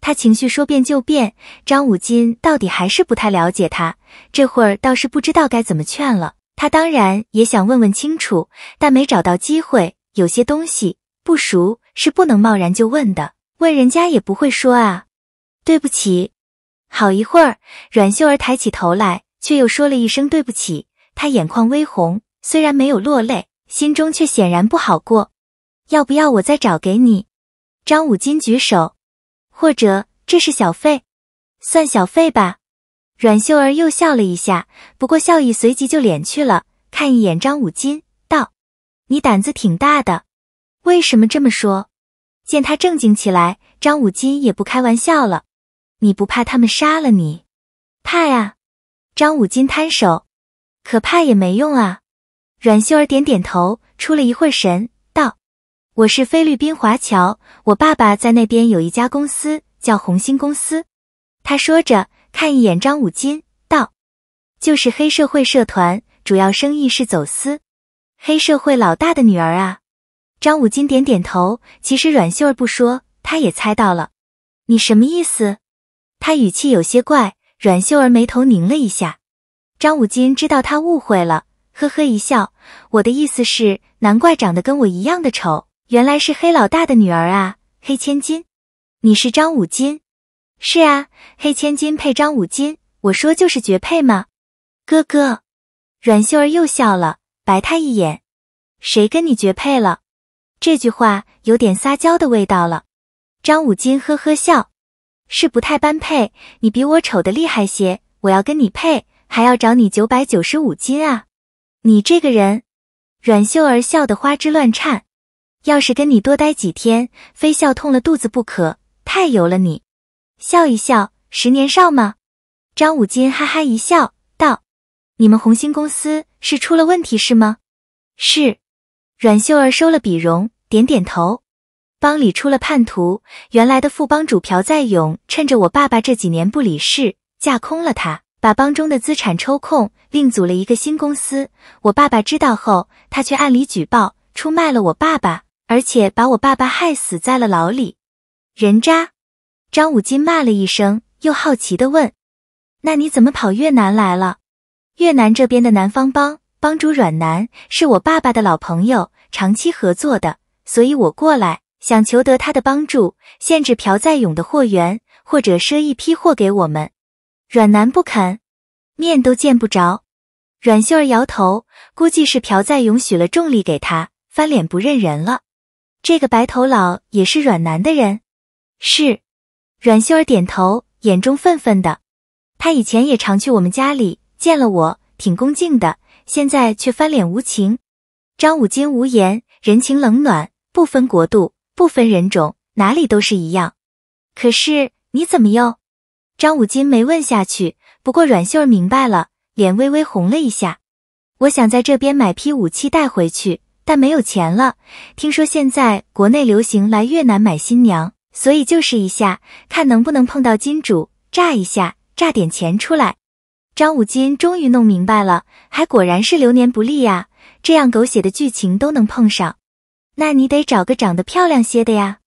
她情绪说变就变，张武金到底还是不太了解她。这会儿倒是不知道该怎么劝了。他当然也想问问清楚，但没找到机会。有些东西不熟是不能贸然就问的。问人家也不会说啊，对不起。好一会儿，阮秀儿抬起头来，却又说了一声对不起。她眼眶微红，虽然没有落泪，心中却显然不好过。要不要我再找给你？张武金举手，或者这是小费，算小费吧。阮秀儿又笑了一下，不过笑意随即就敛去了。看一眼张武金，道：“你胆子挺大的，为什么这么说？”见他正经起来，张武金也不开玩笑了。你不怕他们杀了你？怕呀。张武金摊手，可怕也没用啊。阮秀儿点点头，出了一会儿神，道：“我是菲律宾华侨，我爸爸在那边有一家公司，叫红星公司。”他说着，看一眼张武金，道：“就是黑社会社团，主要生意是走私。黑社会老大的女儿啊。”张武金点点头。其实阮秀儿不说，他也猜到了。你什么意思？他语气有些怪。阮秀儿眉头拧了一下。张武金知道他误会了，呵呵一笑。我的意思是，难怪长得跟我一样的丑，原来是黑老大的女儿啊，黑千金。你是张武金？是啊，黑千金配张武金，我说就是绝配嘛。哥哥，阮秀儿又笑了，白他一眼。谁跟你绝配了？这句话有点撒娇的味道了，张五金呵呵笑，是不太般配。你比我丑的厉害些，我要跟你配，还要找你九百九十五斤啊！你这个人，阮秀儿笑得花枝乱颤，要是跟你多待几天，非笑痛了肚子不可。太油了你，笑一笑，十年少吗？张五金哈哈一笑，道：“你们红星公司是出了问题是吗？”是。阮秀儿收了笔容，点点头。帮里出了叛徒，原来的副帮主朴在勇，趁着我爸爸这几年不理事，架空了他，把帮中的资产抽空，另组了一个新公司。我爸爸知道后，他却暗里举报，出卖了我爸爸，而且把我爸爸害死在了牢里。人渣！张武金骂了一声，又好奇的问：“那你怎么跑越南来了？越南这边的南方帮？”帮主阮南是我爸爸的老朋友，长期合作的，所以我过来想求得他的帮助，限制朴在勇的货源，或者赊一批货给我们。阮南不肯，面都见不着。阮秀儿摇头，估计是朴在勇许了重礼给他，翻脸不认人了。这个白头老也是阮南的人。是，阮秀儿点头，眼中愤愤的。他以前也常去我们家里，见了我挺恭敬的。现在却翻脸无情，张武金无言。人情冷暖不分国度，不分人种，哪里都是一样。可是你怎么又……张武金没问下去。不过阮秀儿明白了，脸微微红了一下。我想在这边买批武器带回去，但没有钱了。听说现在国内流行来越南买新娘，所以就试一下看能不能碰到金主，诈一下，诈点钱出来。张五金终于弄明白了，还果然是流年不利呀！这样狗血的剧情都能碰上，那你得找个长得漂亮些的呀。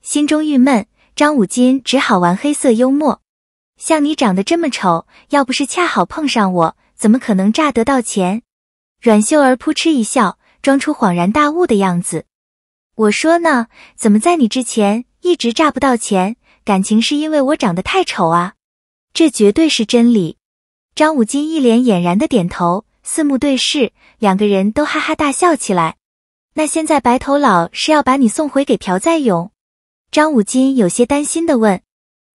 心中郁闷，张五金只好玩黑色幽默。像你长得这么丑，要不是恰好碰上我，怎么可能诈得到钱？阮秀儿扑哧一笑，装出恍然大悟的样子。我说呢，怎么在你之前一直诈不到钱？感情是因为我长得太丑啊！这绝对是真理。张武金一脸俨然的点头，四目对视，两个人都哈哈大笑起来。那现在白头老是要把你送回给朴在勇？张武金有些担心的问。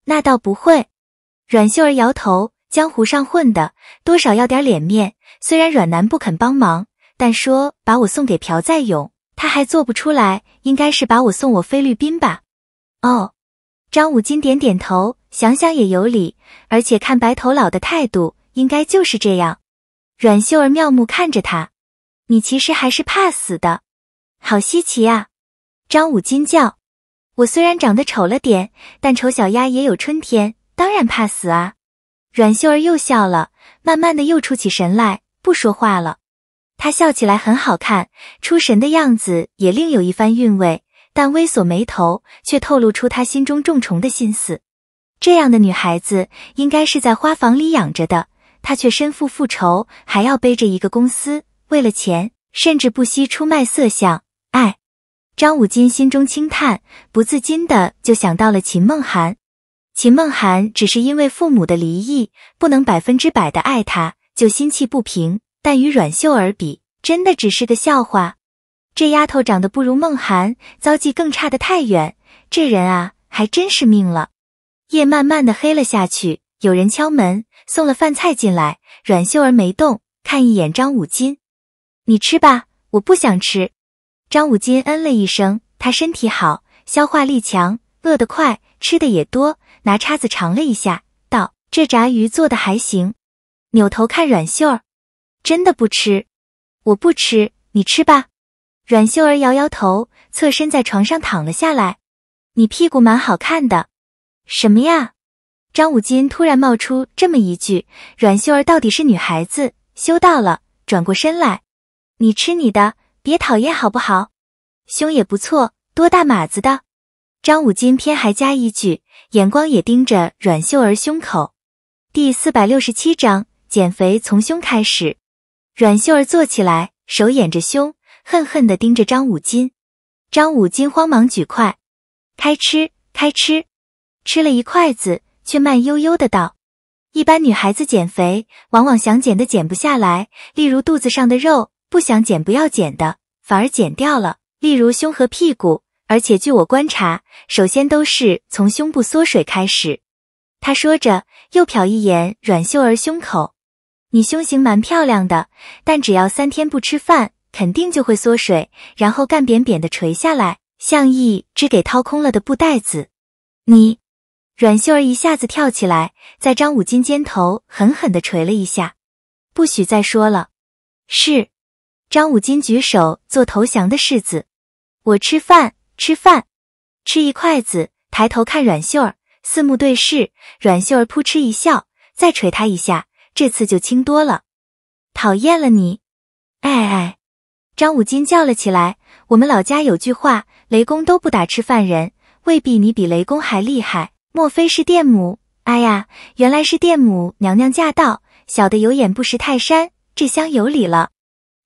那倒不会，阮秀儿摇头。江湖上混的多少要点脸面，虽然阮南不肯帮忙，但说把我送给朴在勇，他还做不出来，应该是把我送我菲律宾吧？哦，张武金点点头，想想也有理，而且看白头老的态度。应该就是这样，阮秀儿妙目看着他，你其实还是怕死的，好稀奇呀！张武惊叫。我虽然长得丑了点，但丑小鸭也有春天，当然怕死啊！阮秀儿又笑了，慢慢的又出起神来，不说话了。她笑起来很好看，出神的样子也另有一番韵味，但微锁眉头却透露出她心中重重的心思。这样的女孩子应该是在花房里养着的。他却身负复仇，还要背着一个公司，为了钱，甚至不惜出卖色相。哎，张武金心中轻叹，不自禁的就想到了秦梦涵。秦梦涵只是因为父母的离异，不能百分之百的爱他，就心气不平。但与阮秀儿比，真的只是个笑话。这丫头长得不如梦涵，遭际更差的太远。这人啊，还真是命了。夜慢慢的黑了下去，有人敲门。送了饭菜进来，阮秀儿没动，看一眼张五金，你吃吧，我不想吃。张五金嗯了一声，他身体好，消化力强，饿得快，吃的也多，拿叉子尝了一下，道：这炸鱼做的还行。扭头看阮秀儿，真的不吃，我不吃，你吃吧。阮秀儿摇摇头，侧身在床上躺了下来，你屁股蛮好看的，什么呀？张武金突然冒出这么一句：“阮秀儿到底是女孩子，羞到了，转过身来，你吃你的，别讨厌，好不好？胸也不错，多大码子的？”张武金偏还加一句，眼光也盯着阮秀儿胸口。第四百六十七章：减肥从胸开始。阮秀儿坐起来，手掩着胸，恨恨地盯着张武金。张武金慌忙举筷，开吃，开吃，吃了一筷子。却慢悠悠的道：“一般女孩子减肥，往往想减的减不下来，例如肚子上的肉，不想减不要减的，反而减掉了，例如胸和屁股。而且据我观察，首先都是从胸部缩水开始。”他说着，又瞟一眼阮秀儿胸口：“你胸型蛮漂亮的，但只要三天不吃饭，肯定就会缩水，然后干扁扁的垂下来，像一只给掏空了的布袋子。”你。阮秀儿一下子跳起来，在张五金肩头狠狠地捶了一下：“不许再说了！”是，张五金举手做投降的式子。我吃饭，吃饭，吃一筷子，抬头看阮秀儿，四目对视。阮秀儿扑哧一笑，再捶他一下，这次就轻多了。讨厌了你！哎哎，张五金叫了起来：“我们老家有句话，雷公都不打吃饭人，未必你比雷公还厉害。”莫非是殿母？哎呀，原来是殿母娘娘驾到，小的有眼不识泰山，这厢有礼了。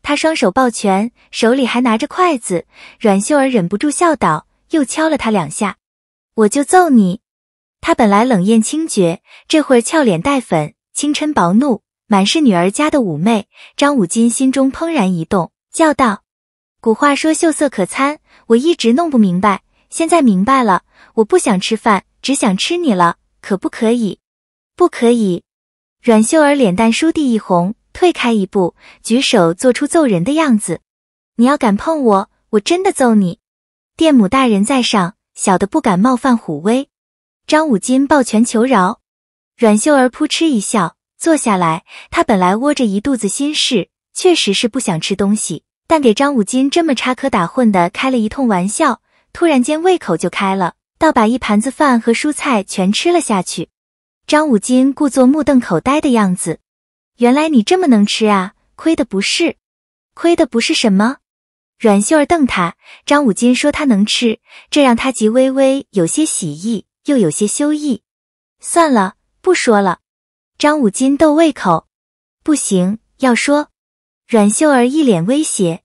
他双手抱拳，手里还拿着筷子。阮秀儿忍不住笑道，又敲了他两下：“我就揍你！”他本来冷艳清绝，这会儿俏脸带粉，青嗔薄怒，满是女儿家的妩媚。张五金心中怦然一动，叫道：“古话说秀色可餐，我一直弄不明白，现在明白了。我不想吃饭。”只想吃你了，可不可以？不可以！阮秀儿脸蛋倏地一红，退开一步，举手做出揍人的样子。你要敢碰我，我真的揍你！店母大人在上，小的不敢冒犯虎威。张五金抱拳求饶。阮秀儿扑哧一笑，坐下来。她本来窝着一肚子心事，确实是不想吃东西，但给张五金这么插科打诨的开了一通玩笑，突然间胃口就开了。倒把一盘子饭和蔬菜全吃了下去。张五金故作目瞪口呆的样子。原来你这么能吃啊！亏的不是，亏的不是什么。阮秀儿瞪他。张五金说他能吃，这让他既微微有些喜意，又有些羞意。算了，不说了。张五金斗胃口。不行，要说。阮秀儿一脸威胁。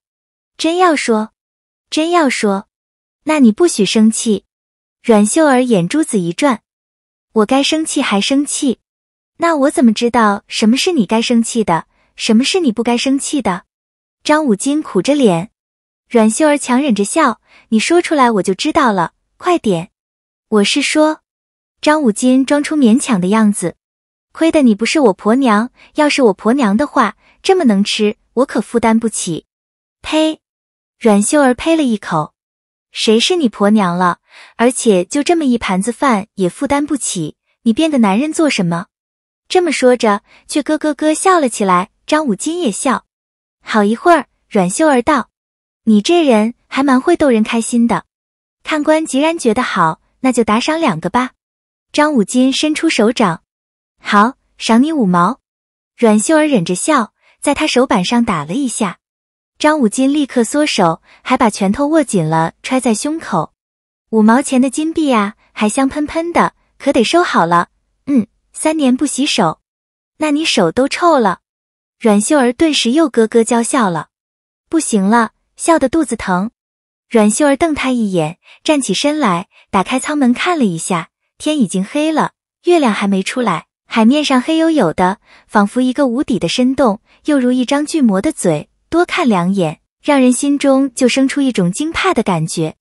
真要说，真要说，那你不许生气。阮秀儿眼珠子一转，我该生气还生气，那我怎么知道什么是你该生气的，什么是你不该生气的？张五金苦着脸，阮秀儿强忍着笑，你说出来我就知道了，快点！我是说，张五金装出勉强的样子，亏得你不是我婆娘，要是我婆娘的话，这么能吃，我可负担不起。呸！阮秀儿呸了一口。谁是你婆娘了？而且就这么一盘子饭也负担不起，你变个男人做什么？这么说着，却咯咯咯笑了起来。张五金也笑，好一会儿，阮秀儿道：“你这人还蛮会逗人开心的。”看官既然觉得好，那就打赏两个吧。张五金伸出手掌，好，赏你五毛。阮秀儿忍着笑，在他手板上打了一下。张五金立刻缩手，还把拳头握紧了揣在胸口。五毛钱的金币啊，还香喷喷的，可得收好了。嗯，三年不洗手，那你手都臭了。阮秀儿顿时又咯咯娇笑了，不行了，笑得肚子疼。阮秀儿瞪他一眼，站起身来，打开舱门看了一下，天已经黑了，月亮还没出来，海面上黑黝黝的，仿佛一个无底的深洞，又如一张巨魔的嘴。多看两眼，让人心中就生出一种惊怕的感觉。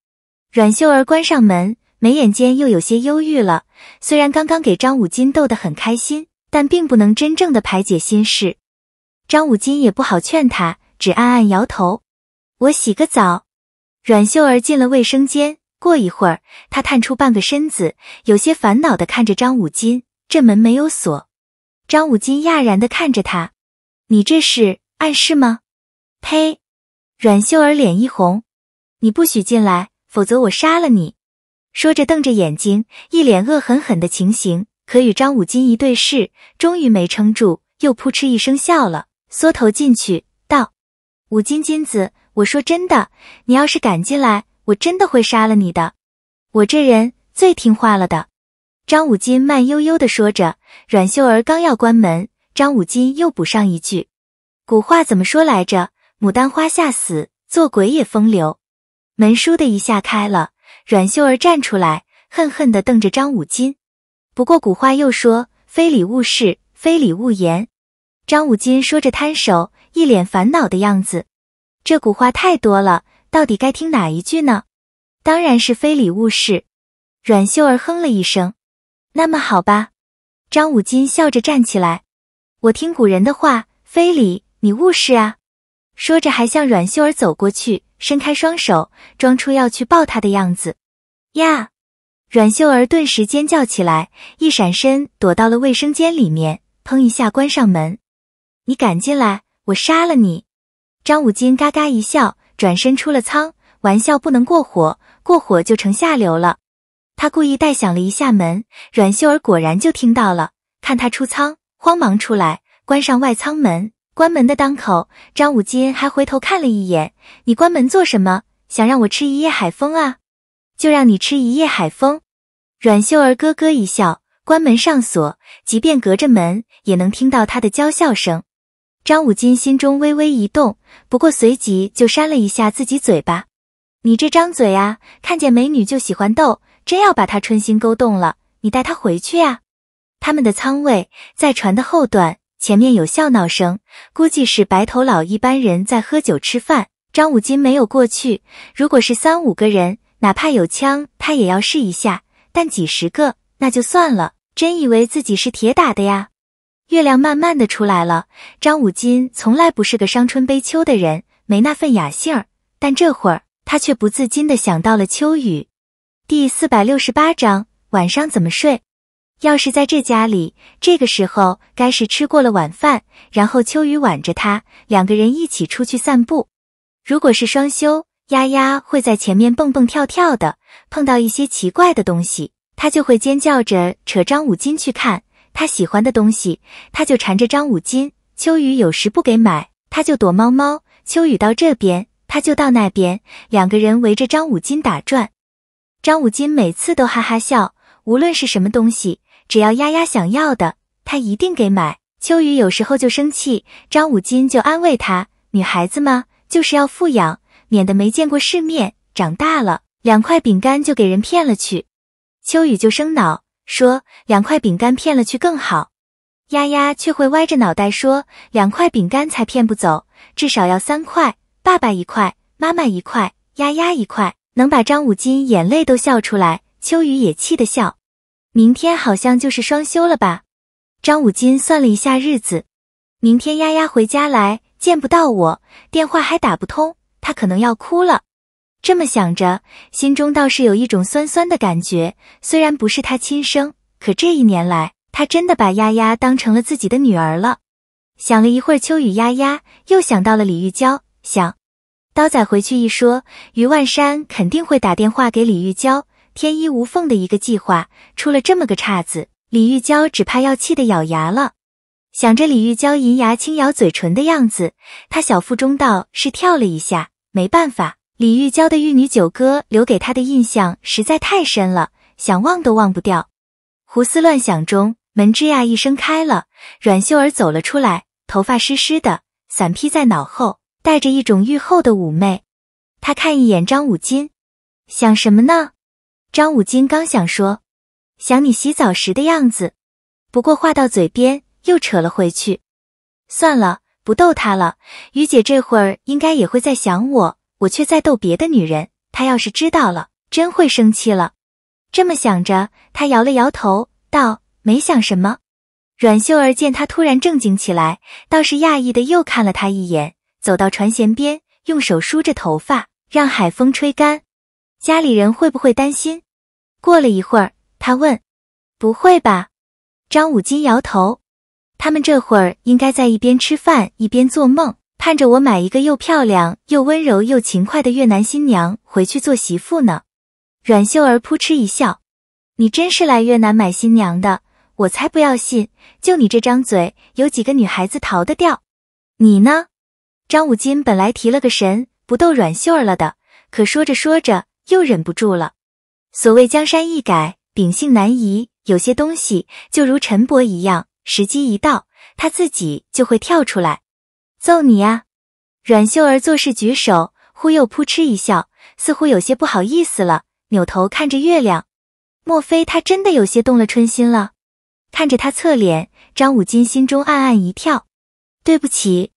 阮秀儿关上门，眉眼间又有些忧郁了。虽然刚刚给张武金逗得很开心，但并不能真正的排解心事。张武金也不好劝她，只暗暗摇头。我洗个澡。阮秀儿进了卫生间，过一会儿，她探出半个身子，有些烦恼的看着张武金。这门没有锁。张武金讶然的看着她：“你这是暗示吗？”呸！阮秀儿脸一红，你不许进来，否则我杀了你！说着瞪着眼睛，一脸恶狠狠的情形。可与张五金一对视，终于没撑住，又扑哧一声笑了，缩头进去道：“五金金子，我说真的，你要是敢进来，我真的会杀了你的。我这人最听话了的。”张五金慢悠悠的说着。阮秀儿刚要关门，张五金又补上一句：“古话怎么说来着？”牡丹花下死，做鬼也风流。门倏的一下开了，阮秀儿站出来，恨恨地瞪着张五金。不过古话又说，非礼勿视，非礼勿言。张五金说着摊手，一脸烦恼的样子。这古话太多了，到底该听哪一句呢？当然是非礼勿视。阮秀儿哼了一声。那么好吧。张五金笑着站起来，我听古人的话，非礼你勿视啊。说着，还向阮秀儿走过去，伸开双手，装出要去抱她的样子。呀！阮秀儿顿时尖叫起来，一闪身躲到了卫生间里面，砰一下关上门。你敢进来，我杀了你！张武金嘎嘎一笑，转身出了仓。玩笑不能过火，过火就成下流了。他故意带响了一下门，阮秀儿果然就听到了，看他出仓，慌忙出来，关上外舱门。关门的当口，张武金还回头看了一眼：“你关门做什么？想让我吃一夜海风啊？就让你吃一夜海风。”阮秀儿咯咯一笑，关门上锁，即便隔着门，也能听到她的娇笑声。张武金心中微微一动，不过随即就扇了一下自己嘴巴：“你这张嘴啊，看见美女就喜欢逗，真要把她春心勾动了，你带她回去呀。”他们的舱位在船的后段。前面有笑闹声，估计是白头老一般人在喝酒吃饭。张武金没有过去。如果是三五个人，哪怕有枪，他也要试一下。但几十个，那就算了。真以为自己是铁打的呀？月亮慢慢的出来了。张武金从来不是个伤春悲秋的人，没那份雅兴儿。但这会儿，他却不自禁的想到了秋雨。第四百六十八章：晚上怎么睡？要是在这家里，这个时候该是吃过了晚饭，然后秋雨挽着他，两个人一起出去散步。如果是双休，丫丫会在前面蹦蹦跳跳的，碰到一些奇怪的东西，他就会尖叫着扯张五金去看他喜欢的东西，他就缠着张五金。秋雨有时不给买，他就躲猫猫。秋雨到这边，他就到那边，两个人围着张五金打转。张五金每次都哈哈笑，无论是什么东西。只要丫丫想要的，他一定给买。秋雨有时候就生气，张武金就安慰他：“女孩子嘛，就是要富养，免得没见过世面，长大了两块饼干就给人骗了去。”秋雨就生恼，说：“两块饼干骗了去更好。”丫丫却会歪着脑袋说：“两块饼干才骗不走，至少要三块，爸爸一块，妈妈一块，丫丫一块。”能把张武金眼泪都笑出来，秋雨也气得笑。明天好像就是双休了吧？张武金算了一下日子，明天丫丫回家来见不到我，电话还打不通，她可能要哭了。这么想着，心中倒是有一种酸酸的感觉。虽然不是她亲生，可这一年来，他真的把丫丫当成了自己的女儿了。想了一会儿，秋雨丫丫又想到了李玉娇，想刀仔回去一说，于万山肯定会打电话给李玉娇。天衣无缝的一个计划出了这么个岔子，李玉娇只怕要气得咬牙了。想着李玉娇银牙轻咬嘴唇的样子，她小腹中倒是跳了一下。没办法，李玉娇的玉女九歌留给她的印象实在太深了，想忘都忘不掉。胡思乱想中，门吱呀一声开了，阮秀儿走了出来，头发湿湿的，伞披在脑后，带着一种愈后的妩媚。她看一眼张武金，想什么呢？张武金刚想说，想你洗澡时的样子，不过话到嘴边又扯了回去。算了，不逗他了。于姐这会儿应该也会在想我，我却在逗别的女人。她要是知道了，真会生气了。这么想着，他摇了摇头，道没想什么。阮秀儿见他突然正经起来，倒是讶异的又看了他一眼，走到船舷边，用手梳着头发，让海风吹干。家里人会不会担心？过了一会儿，他问：“不会吧？”张武金摇头。他们这会儿应该在一边吃饭一边做梦，盼着我买一个又漂亮又温柔又勤快的越南新娘回去做媳妇呢。阮秀儿扑哧一笑：“你真是来越南买新娘的？我才不要信！就你这张嘴，有几个女孩子逃得掉？你呢？”张武金本来提了个神，不逗阮秀儿了的，可说着说着又忍不住了。所谓江山易改，秉性难移。有些东西就如陈伯一样，时机一到，他自己就会跳出来揍你呀。阮秀儿做事举手，忽又扑哧一笑，似乎有些不好意思了，扭头看着月亮。莫非他真的有些动了春心了？看着他侧脸，张武金心中暗暗一跳。对不起。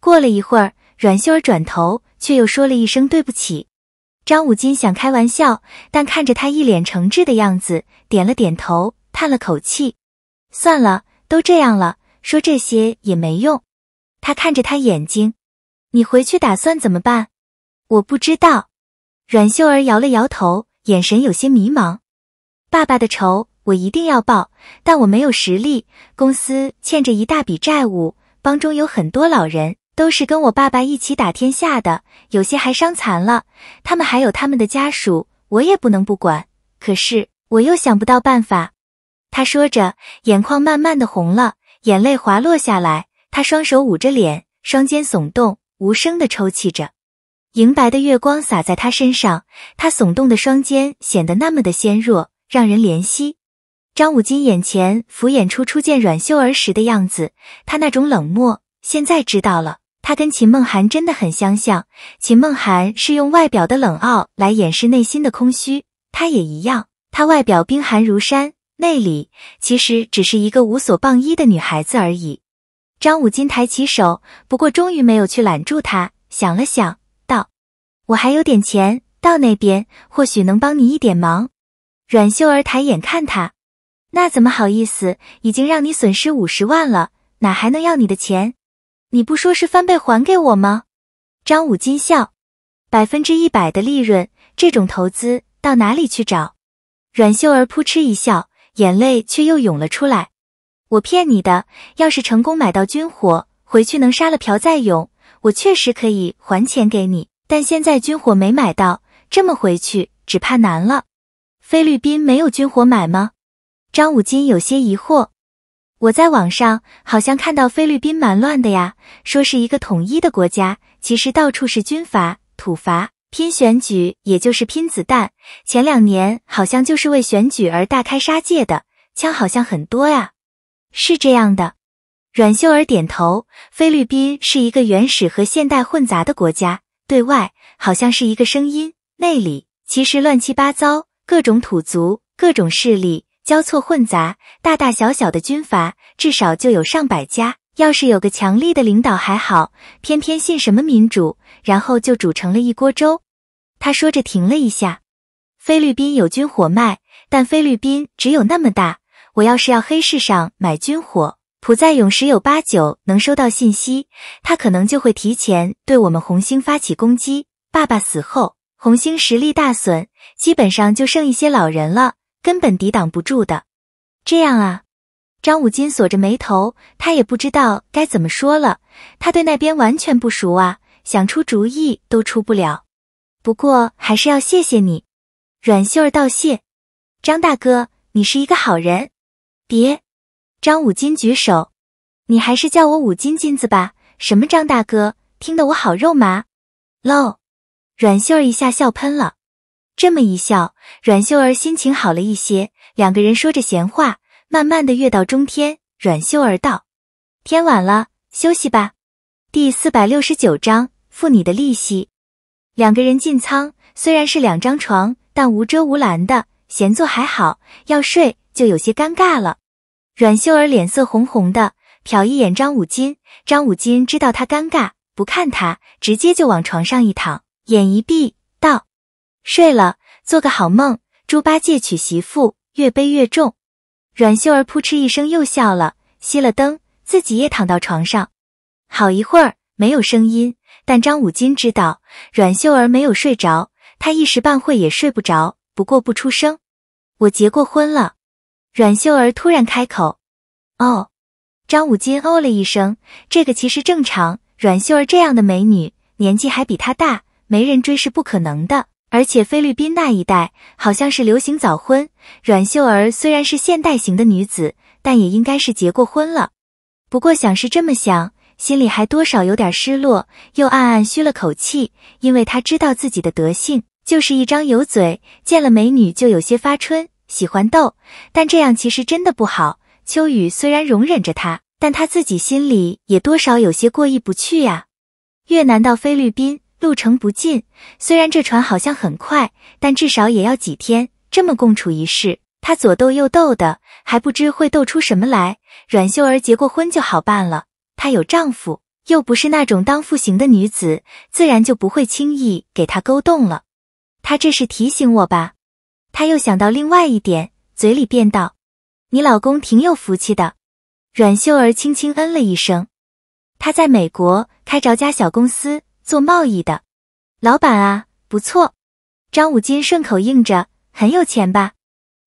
过了一会儿，阮秀儿转头，却又说了一声对不起。张武金想开玩笑，但看着他一脸诚挚的样子，点了点头，叹了口气，算了，都这样了，说这些也没用。他看着他眼睛，你回去打算怎么办？我不知道。阮秀儿摇了摇头，眼神有些迷茫。爸爸的仇我一定要报，但我没有实力，公司欠着一大笔债务，帮中有很多老人。都是跟我爸爸一起打天下的，有些还伤残了。他们还有他们的家属，我也不能不管。可是我又想不到办法。他说着，眼眶慢慢的红了，眼泪滑落下来。他双手捂着脸，双肩耸动，无声的抽泣着。银白的月光洒在他身上，他耸动的双肩显得那么的纤弱，让人怜惜。张武金眼前浮现出初见阮秀儿时的样子，他那种冷漠，现在知道了。他跟秦梦涵真的很相像。秦梦涵是用外表的冷傲来掩饰内心的空虚，他也一样。他外表冰寒如山，内里其实只是一个无所傍依的女孩子而已。张武金抬起手，不过终于没有去揽住他，想了想道：“我还有点钱，到那边或许能帮你一点忙。”阮秀儿抬眼看他，那怎么好意思？已经让你损失五十万了，哪还能要你的钱？你不说是翻倍还给我吗？张武金笑，百分之一百的利润，这种投资到哪里去找？阮秀儿扑哧一笑，眼泪却又涌了出来。我骗你的，要是成功买到军火，回去能杀了朴再勇，我确实可以还钱给你。但现在军火没买到，这么回去只怕难了。菲律宾没有军火买吗？张武金有些疑惑。我在网上好像看到菲律宾蛮乱的呀，说是一个统一的国家，其实到处是军阀、土阀，拼选举也就是拼子弹。前两年好像就是为选举而大开杀戒的，枪好像很多呀。是这样的，阮秀儿点头。菲律宾是一个原始和现代混杂的国家，对外好像是一个声音，内里其实乱七八糟，各种土族，各种势力。交错混杂，大大小小的军阀至少就有上百家。要是有个强力的领导还好，偏偏信什么民主，然后就煮成了一锅粥。他说着停了一下。菲律宾有军火卖，但菲律宾只有那么大。我要是要黑市上买军火，普在勇十有八九能收到信息，他可能就会提前对我们红星发起攻击。爸爸死后，红星实力大损，基本上就剩一些老人了。根本抵挡不住的，这样啊？张五金锁着眉头，他也不知道该怎么说了。他对那边完全不熟啊，想出主意都出不了。不过还是要谢谢你，阮秀儿道谢。张大哥，你是一个好人。别，张五金举手，你还是叫我五金金子吧。什么张大哥，听得我好肉麻。l o 阮秀儿一下笑喷了。这么一笑，阮秀儿心情好了一些。两个人说着闲话，慢慢的越到中天。阮秀儿道：“天晚了，休息吧。”第四百六十九章付你的利息。两个人进舱，虽然是两张床，但无遮无拦的，闲坐还好，要睡就有些尴尬了。阮秀儿脸色红红的，瞟一眼张武金。张武金知道他尴尬，不看他，直接就往床上一躺，眼一闭，道。睡了，做个好梦。猪八戒娶媳妇，越背越重。阮秀儿扑哧一声又笑了，熄了灯，自己也躺到床上。好一会儿没有声音，但张武金知道阮秀儿没有睡着，他一时半会也睡不着，不过不出声。我结过婚了。阮秀儿突然开口：“哦。”张武金哦了一声。这个其实正常。阮秀儿这样的美女，年纪还比她大，没人追是不可能的。而且菲律宾那一带好像是流行早婚。阮秀儿虽然是现代型的女子，但也应该是结过婚了。不过想是这么想，心里还多少有点失落，又暗暗嘘了口气，因为她知道自己的德性就是一张油嘴，见了美女就有些发春，喜欢逗。但这样其实真的不好。秋雨虽然容忍着她，但她自己心里也多少有些过意不去呀。越南到菲律宾。路程不近，虽然这船好像很快，但至少也要几天。这么共处一室，他左逗右逗的，还不知会逗出什么来。阮秀儿结过婚就好办了，她有丈夫，又不是那种当父行的女子，自然就不会轻易给他勾动了。他这是提醒我吧？他又想到另外一点，嘴里便道：“你老公挺有福气的。”阮秀儿轻轻嗯了一声。他在美国开着家小公司。做贸易的，老板啊，不错。张武金顺口应着，很有钱吧？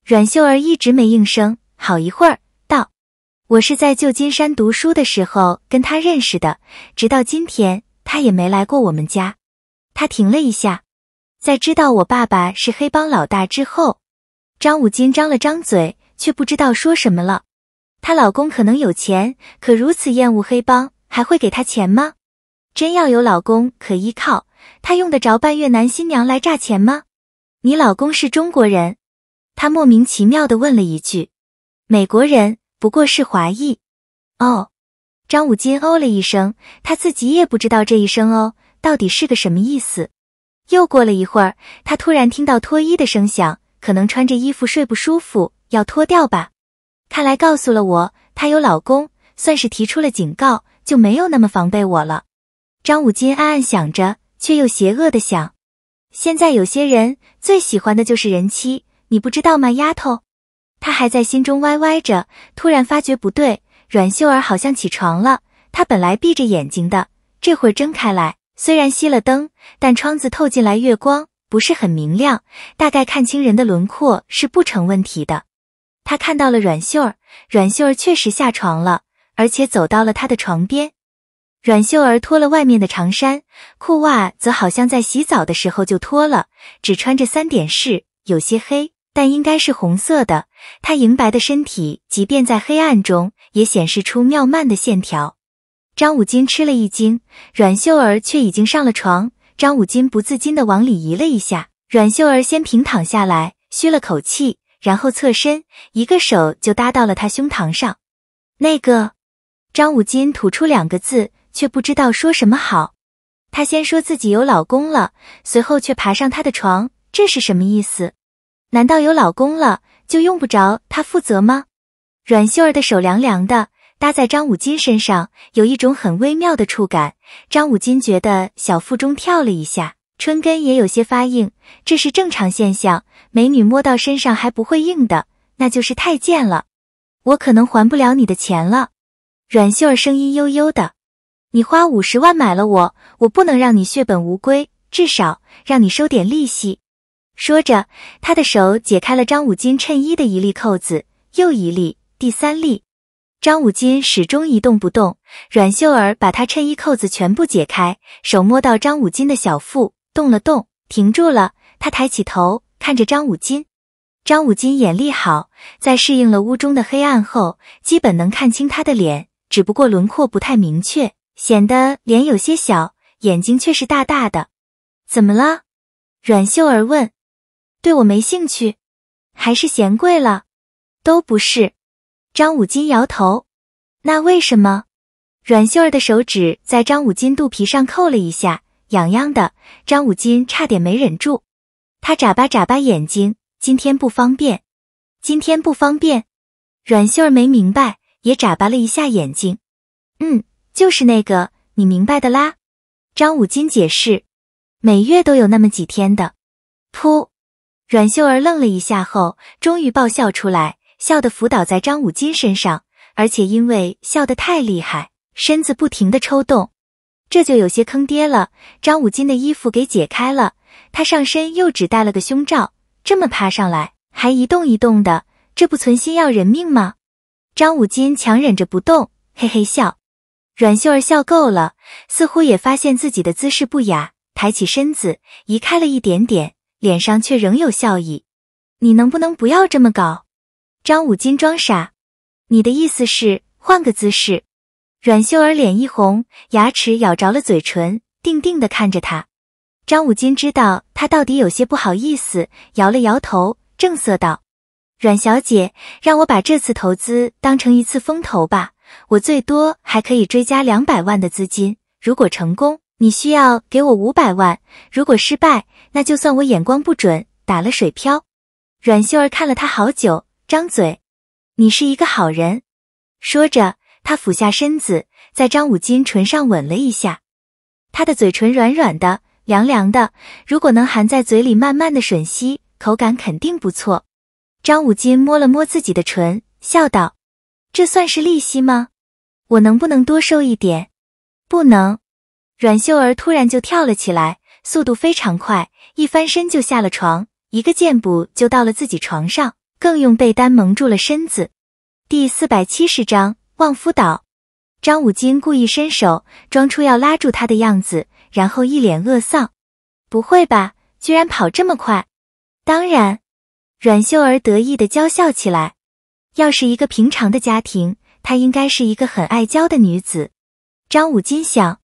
阮秀儿一直没应声，好一会儿，道：“我是在旧金山读书的时候跟他认识的，直到今天，他也没来过我们家。”他停了一下，在知道我爸爸是黑帮老大之后，张武金张了张嘴，却不知道说什么了。她老公可能有钱，可如此厌恶黑帮，还会给他钱吗？真要有老公可依靠，她用得着扮越南新娘来诈钱吗？你老公是中国人？她莫名其妙的问了一句。美国人不过是华裔。哦，张武金哦了一声，他自己也不知道这一声“哦”到底是个什么意思。又过了一会儿，他突然听到脱衣的声响，可能穿着衣服睡不舒服，要脱掉吧。看来告诉了我，她有老公，算是提出了警告，就没有那么防备我了。张武金暗暗想着，却又邪恶的想：现在有些人最喜欢的就是人妻，你不知道吗，丫头？他还在心中歪歪着，突然发觉不对，阮秀儿好像起床了。她本来闭着眼睛的，这会儿睁开来，虽然熄了灯，但窗子透进来月光不是很明亮，大概看清人的轮廓是不成问题的。他看到了阮秀儿，阮秀儿确实下床了，而且走到了他的床边。阮秀儿脱了外面的长衫，裤袜则好像在洗澡的时候就脱了，只穿着三点式，有些黑，但应该是红色的。她银白的身体，即便在黑暗中，也显示出妙曼的线条。张武金吃了一惊，阮秀儿却已经上了床。张武金不自禁地往里移了一下。阮秀儿先平躺下来，吁了口气，然后侧身，一个手就搭到了他胸膛上。那个，张武金吐出两个字。却不知道说什么好，她先说自己有老公了，随后却爬上他的床，这是什么意思？难道有老公了就用不着他负责吗？阮秀儿的手凉凉的搭在张武金身上，有一种很微妙的触感。张武金觉得小腹中跳了一下，春根也有些发硬，这是正常现象。美女摸到身上还不会硬的，那就是太贱了。我可能还不了你的钱了。阮秀儿声音悠悠的。你花五十万买了我，我不能让你血本无归，至少让你收点利息。说着，他的手解开了张五金衬衣的一粒扣子，又一粒，第三粒。张五金始终一动不动。阮秀儿把他衬衣扣子全部解开，手摸到张五金的小腹，动了动，停住了。他抬起头看着张五金。张五金眼力好，在适应了屋中的黑暗后，基本能看清他的脸，只不过轮廓不太明确。显得脸有些小，眼睛却是大大的。怎么了？阮秀儿问。对我没兴趣，还是嫌贵了？都不是。张五金摇头。那为什么？阮秀儿的手指在张五金肚皮上扣了一下，痒痒的。张五金差点没忍住。他眨巴眨巴眼睛。今天不方便。今天不方便。阮秀儿没明白，也眨巴了一下眼睛。嗯。就是那个，你明白的啦。张武金解释，每月都有那么几天的。噗，阮秀儿愣了一下后，终于爆笑出来，笑得伏倒在张武金身上，而且因为笑得太厉害，身子不停的抽动，这就有些坑爹了。张武金的衣服给解开了，他上身又只带了个胸罩，这么趴上来还一动一动的，这不存心要人命吗？张武金强忍着不动，嘿嘿笑。阮秀儿笑够了，似乎也发现自己的姿势不雅，抬起身子移开了一点点，脸上却仍有笑意。你能不能不要这么搞？张武金装傻。你的意思是换个姿势？阮秀儿脸一红，牙齿咬着了嘴唇，定定地看着他。张武金知道他到底有些不好意思，摇了摇头，正色道：“阮小姐，让我把这次投资当成一次风投吧。”我最多还可以追加两百万的资金，如果成功，你需要给我五百万；如果失败，那就算我眼光不准，打了水漂。阮秀儿看了他好久，张嘴：“你是一个好人。”说着，她俯下身子，在张武金唇上吻了一下。他的嘴唇软软的，凉凉的，如果能含在嘴里慢慢的吮吸，口感肯定不错。张武金摸了摸自己的唇，笑道。这算是利息吗？我能不能多收一点？不能。阮秀儿突然就跳了起来，速度非常快，一翻身就下了床，一个箭步就到了自己床上，更用被单蒙住了身子。第四百七十章望夫岛。张武金故意伸手，装出要拉住他的样子，然后一脸恶丧。不会吧，居然跑这么快？当然。阮秀儿得意的娇笑起来。要是一个平常的家庭，她应该是一个很爱娇的女子。张武金想，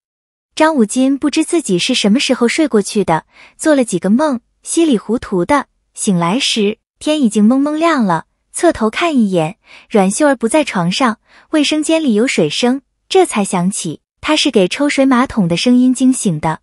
张武金不知自己是什么时候睡过去的，做了几个梦，稀里糊涂的醒来时，天已经蒙蒙亮了。侧头看一眼，阮秀儿不在床上，卫生间里有水声，这才想起她是给抽水马桶的声音惊醒的。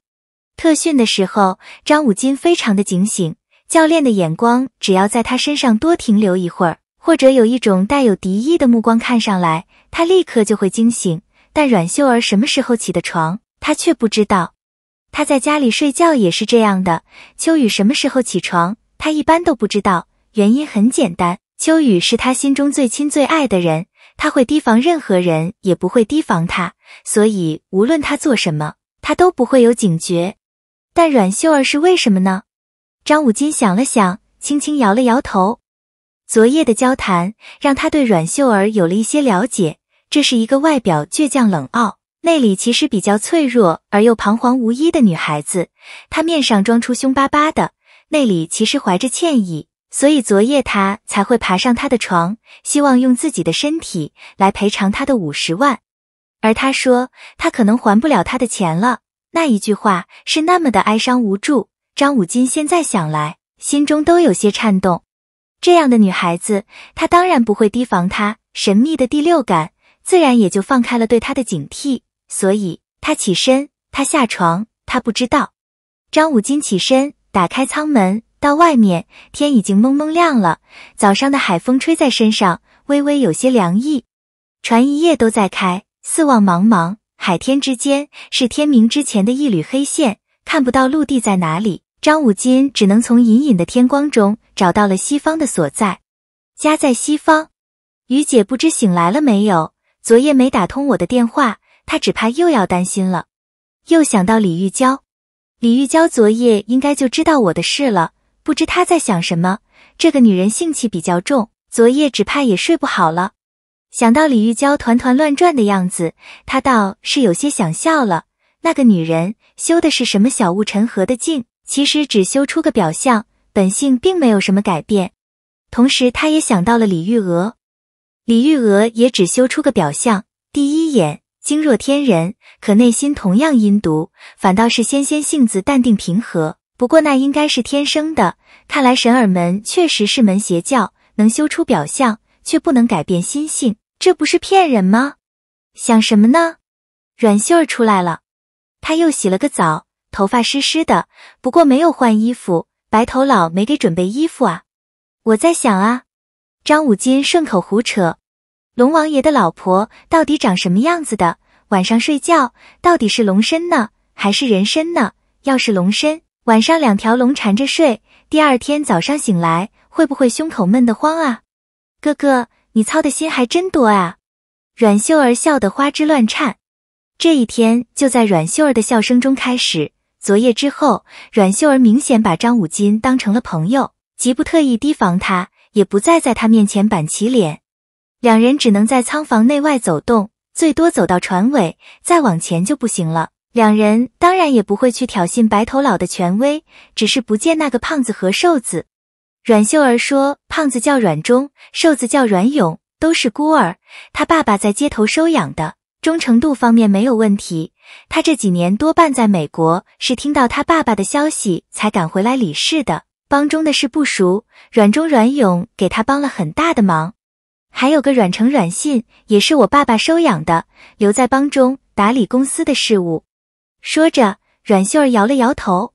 特训的时候，张武金非常的警醒，教练的眼光只要在他身上多停留一会儿。或者有一种带有敌意的目光看上来，他立刻就会惊醒。但阮秀儿什么时候起的床，他却不知道。他在家里睡觉也是这样的。秋雨什么时候起床，他一般都不知道。原因很简单，秋雨是他心中最亲最爱的人，他会提防任何人，也不会提防他。所以无论他做什么，他都不会有警觉。但阮秀儿是为什么呢？张武金想了想，轻轻摇了摇头。昨夜的交谈让他对阮秀儿有了一些了解。这是一个外表倔强冷傲，内里其实比较脆弱而又彷徨无依的女孩子。她面上装出凶巴巴的，内里其实怀着歉意，所以昨夜她才会爬上他的床，希望用自己的身体来赔偿他的五十万。而他说他可能还不了他的钱了，那一句话是那么的哀伤无助。张武金现在想来，心中都有些颤动。这样的女孩子，他当然不会提防她，神秘的第六感自然也就放开了对她的警惕。所以，他起身，他下床，他不知道。张武金起身，打开舱门，到外面，天已经蒙蒙亮了。早上的海风吹在身上，微微有些凉意。船一夜都在开，四望茫茫，海天之间是天明之前的一缕黑线，看不到陆地在哪里。张武金只能从隐隐的天光中。找到了西方的所在，家在西方。于姐不知醒来了没有，昨夜没打通我的电话，她只怕又要担心了。又想到李玉娇，李玉娇昨夜应该就知道我的事了，不知她在想什么。这个女人性气比较重，昨夜只怕也睡不好了。想到李玉娇团团乱转的样子，她倒是有些想笑了。那个女人修的是什么小物沉河的境？其实只修出个表象。本性并没有什么改变，同时他也想到了李玉娥，李玉娥也只修出个表象，第一眼惊若天人，可内心同样阴毒，反倒是仙仙性子淡定平和。不过那应该是天生的，看来神耳门确实是门邪教，能修出表象，却不能改变心性，这不是骗人吗？想什么呢？阮秀儿出来了，她又洗了个澡，头发湿湿的，不过没有换衣服。白头老没给准备衣服啊，我在想啊，张五金顺口胡扯，龙王爷的老婆到底长什么样子的？晚上睡觉到底是龙身呢，还是人身呢？要是龙身，晚上两条龙缠着睡，第二天早上醒来会不会胸口闷得慌啊？哥哥，你操的心还真多啊！阮秀儿笑得花枝乱颤，这一天就在阮秀儿的笑声中开始。昨夜之后，阮秀儿明显把张武金当成了朋友，极不特意提防他，也不再在他面前板起脸。两人只能在仓房内外走动，最多走到船尾，再往前就不行了。两人当然也不会去挑衅白头老的权威，只是不见那个胖子和瘦子。阮秀儿说，胖子叫阮忠，瘦子叫阮勇，都是孤儿，他爸爸在街头收养的，忠诚度方面没有问题。他这几年多半在美国，是听到他爸爸的消息才赶回来理事的。帮中的事不熟，阮中阮勇给他帮了很大的忙。还有个阮成、阮信，也是我爸爸收养的，留在帮中打理公司的事务。说着，阮秀儿摇了摇头。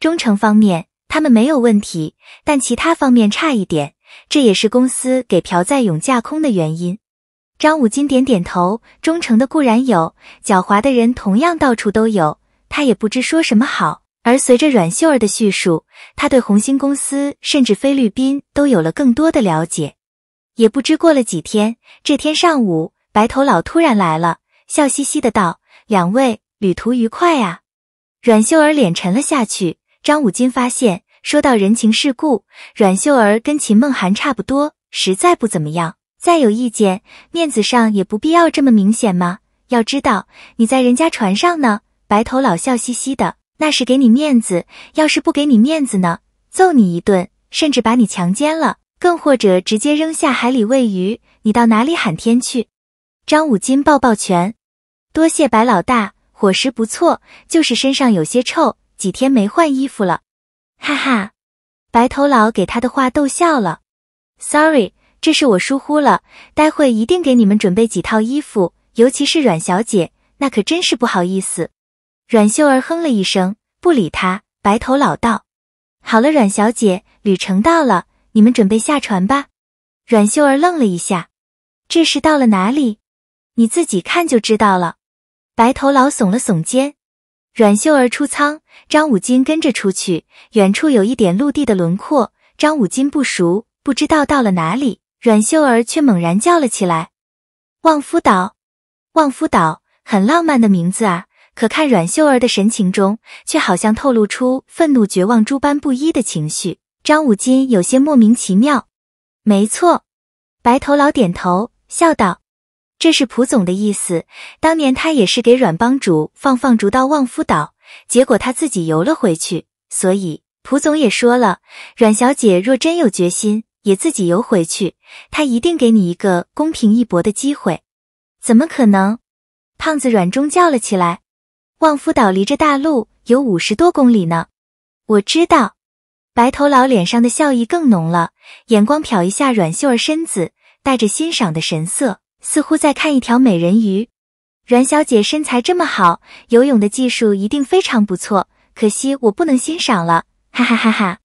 忠诚方面他们没有问题，但其他方面差一点，这也是公司给朴在勇架空的原因。张武金点点头，忠诚的固然有，狡猾的人同样到处都有。他也不知说什么好。而随着阮秀儿的叙述，他对红星公司甚至菲律宾都有了更多的了解。也不知过了几天，这天上午，白头老突然来了，笑嘻嘻的道：“两位旅途愉快啊。”阮秀儿脸沉了下去。张武金发现，说到人情世故，阮秀儿跟秦梦涵差不多，实在不怎么样。再有意见，面子上也不必要这么明显嘛。要知道你在人家船上呢。白头老笑嘻嘻的，那是给你面子。要是不给你面子呢，揍你一顿，甚至把你强奸了，更或者直接扔下海里喂鱼，你到哪里喊天去？张五金抱抱拳，多谢白老大，伙食不错，就是身上有些臭，几天没换衣服了。哈哈，白头老给他的话逗笑了。Sorry。这是我疏忽了，待会一定给你们准备几套衣服，尤其是阮小姐，那可真是不好意思。阮秀儿哼了一声，不理他。白头老道，好了，阮小姐，旅程到了，你们准备下船吧。阮秀儿愣了一下，这是到了哪里？你自己看就知道了。白头老耸了耸肩。阮秀儿出舱，张武金跟着出去。远处有一点陆地的轮廓，张武金不熟，不知道到了哪里。阮秀儿却猛然叫了起来：“旺夫岛，旺夫岛，很浪漫的名字啊！”可看阮秀儿的神情中，却好像透露出愤怒、绝望诸般不一的情绪。张武金有些莫名其妙。没错，白头老点头笑道：“这是蒲总的意思。当年他也是给阮帮主放放逐到旺夫岛，结果他自己游了回去。所以蒲总也说了，阮小姐若真有决心……”也自己游回去，他一定给你一个公平一搏的机会。怎么可能？胖子阮中叫了起来。望夫岛离着大陆有五十多公里呢。我知道。白头老脸上的笑意更浓了，眼光瞟一下阮秀儿身子，带着欣赏的神色，似乎在看一条美人鱼。阮小姐身材这么好，游泳的技术一定非常不错。可惜我不能欣赏了，哈哈哈哈。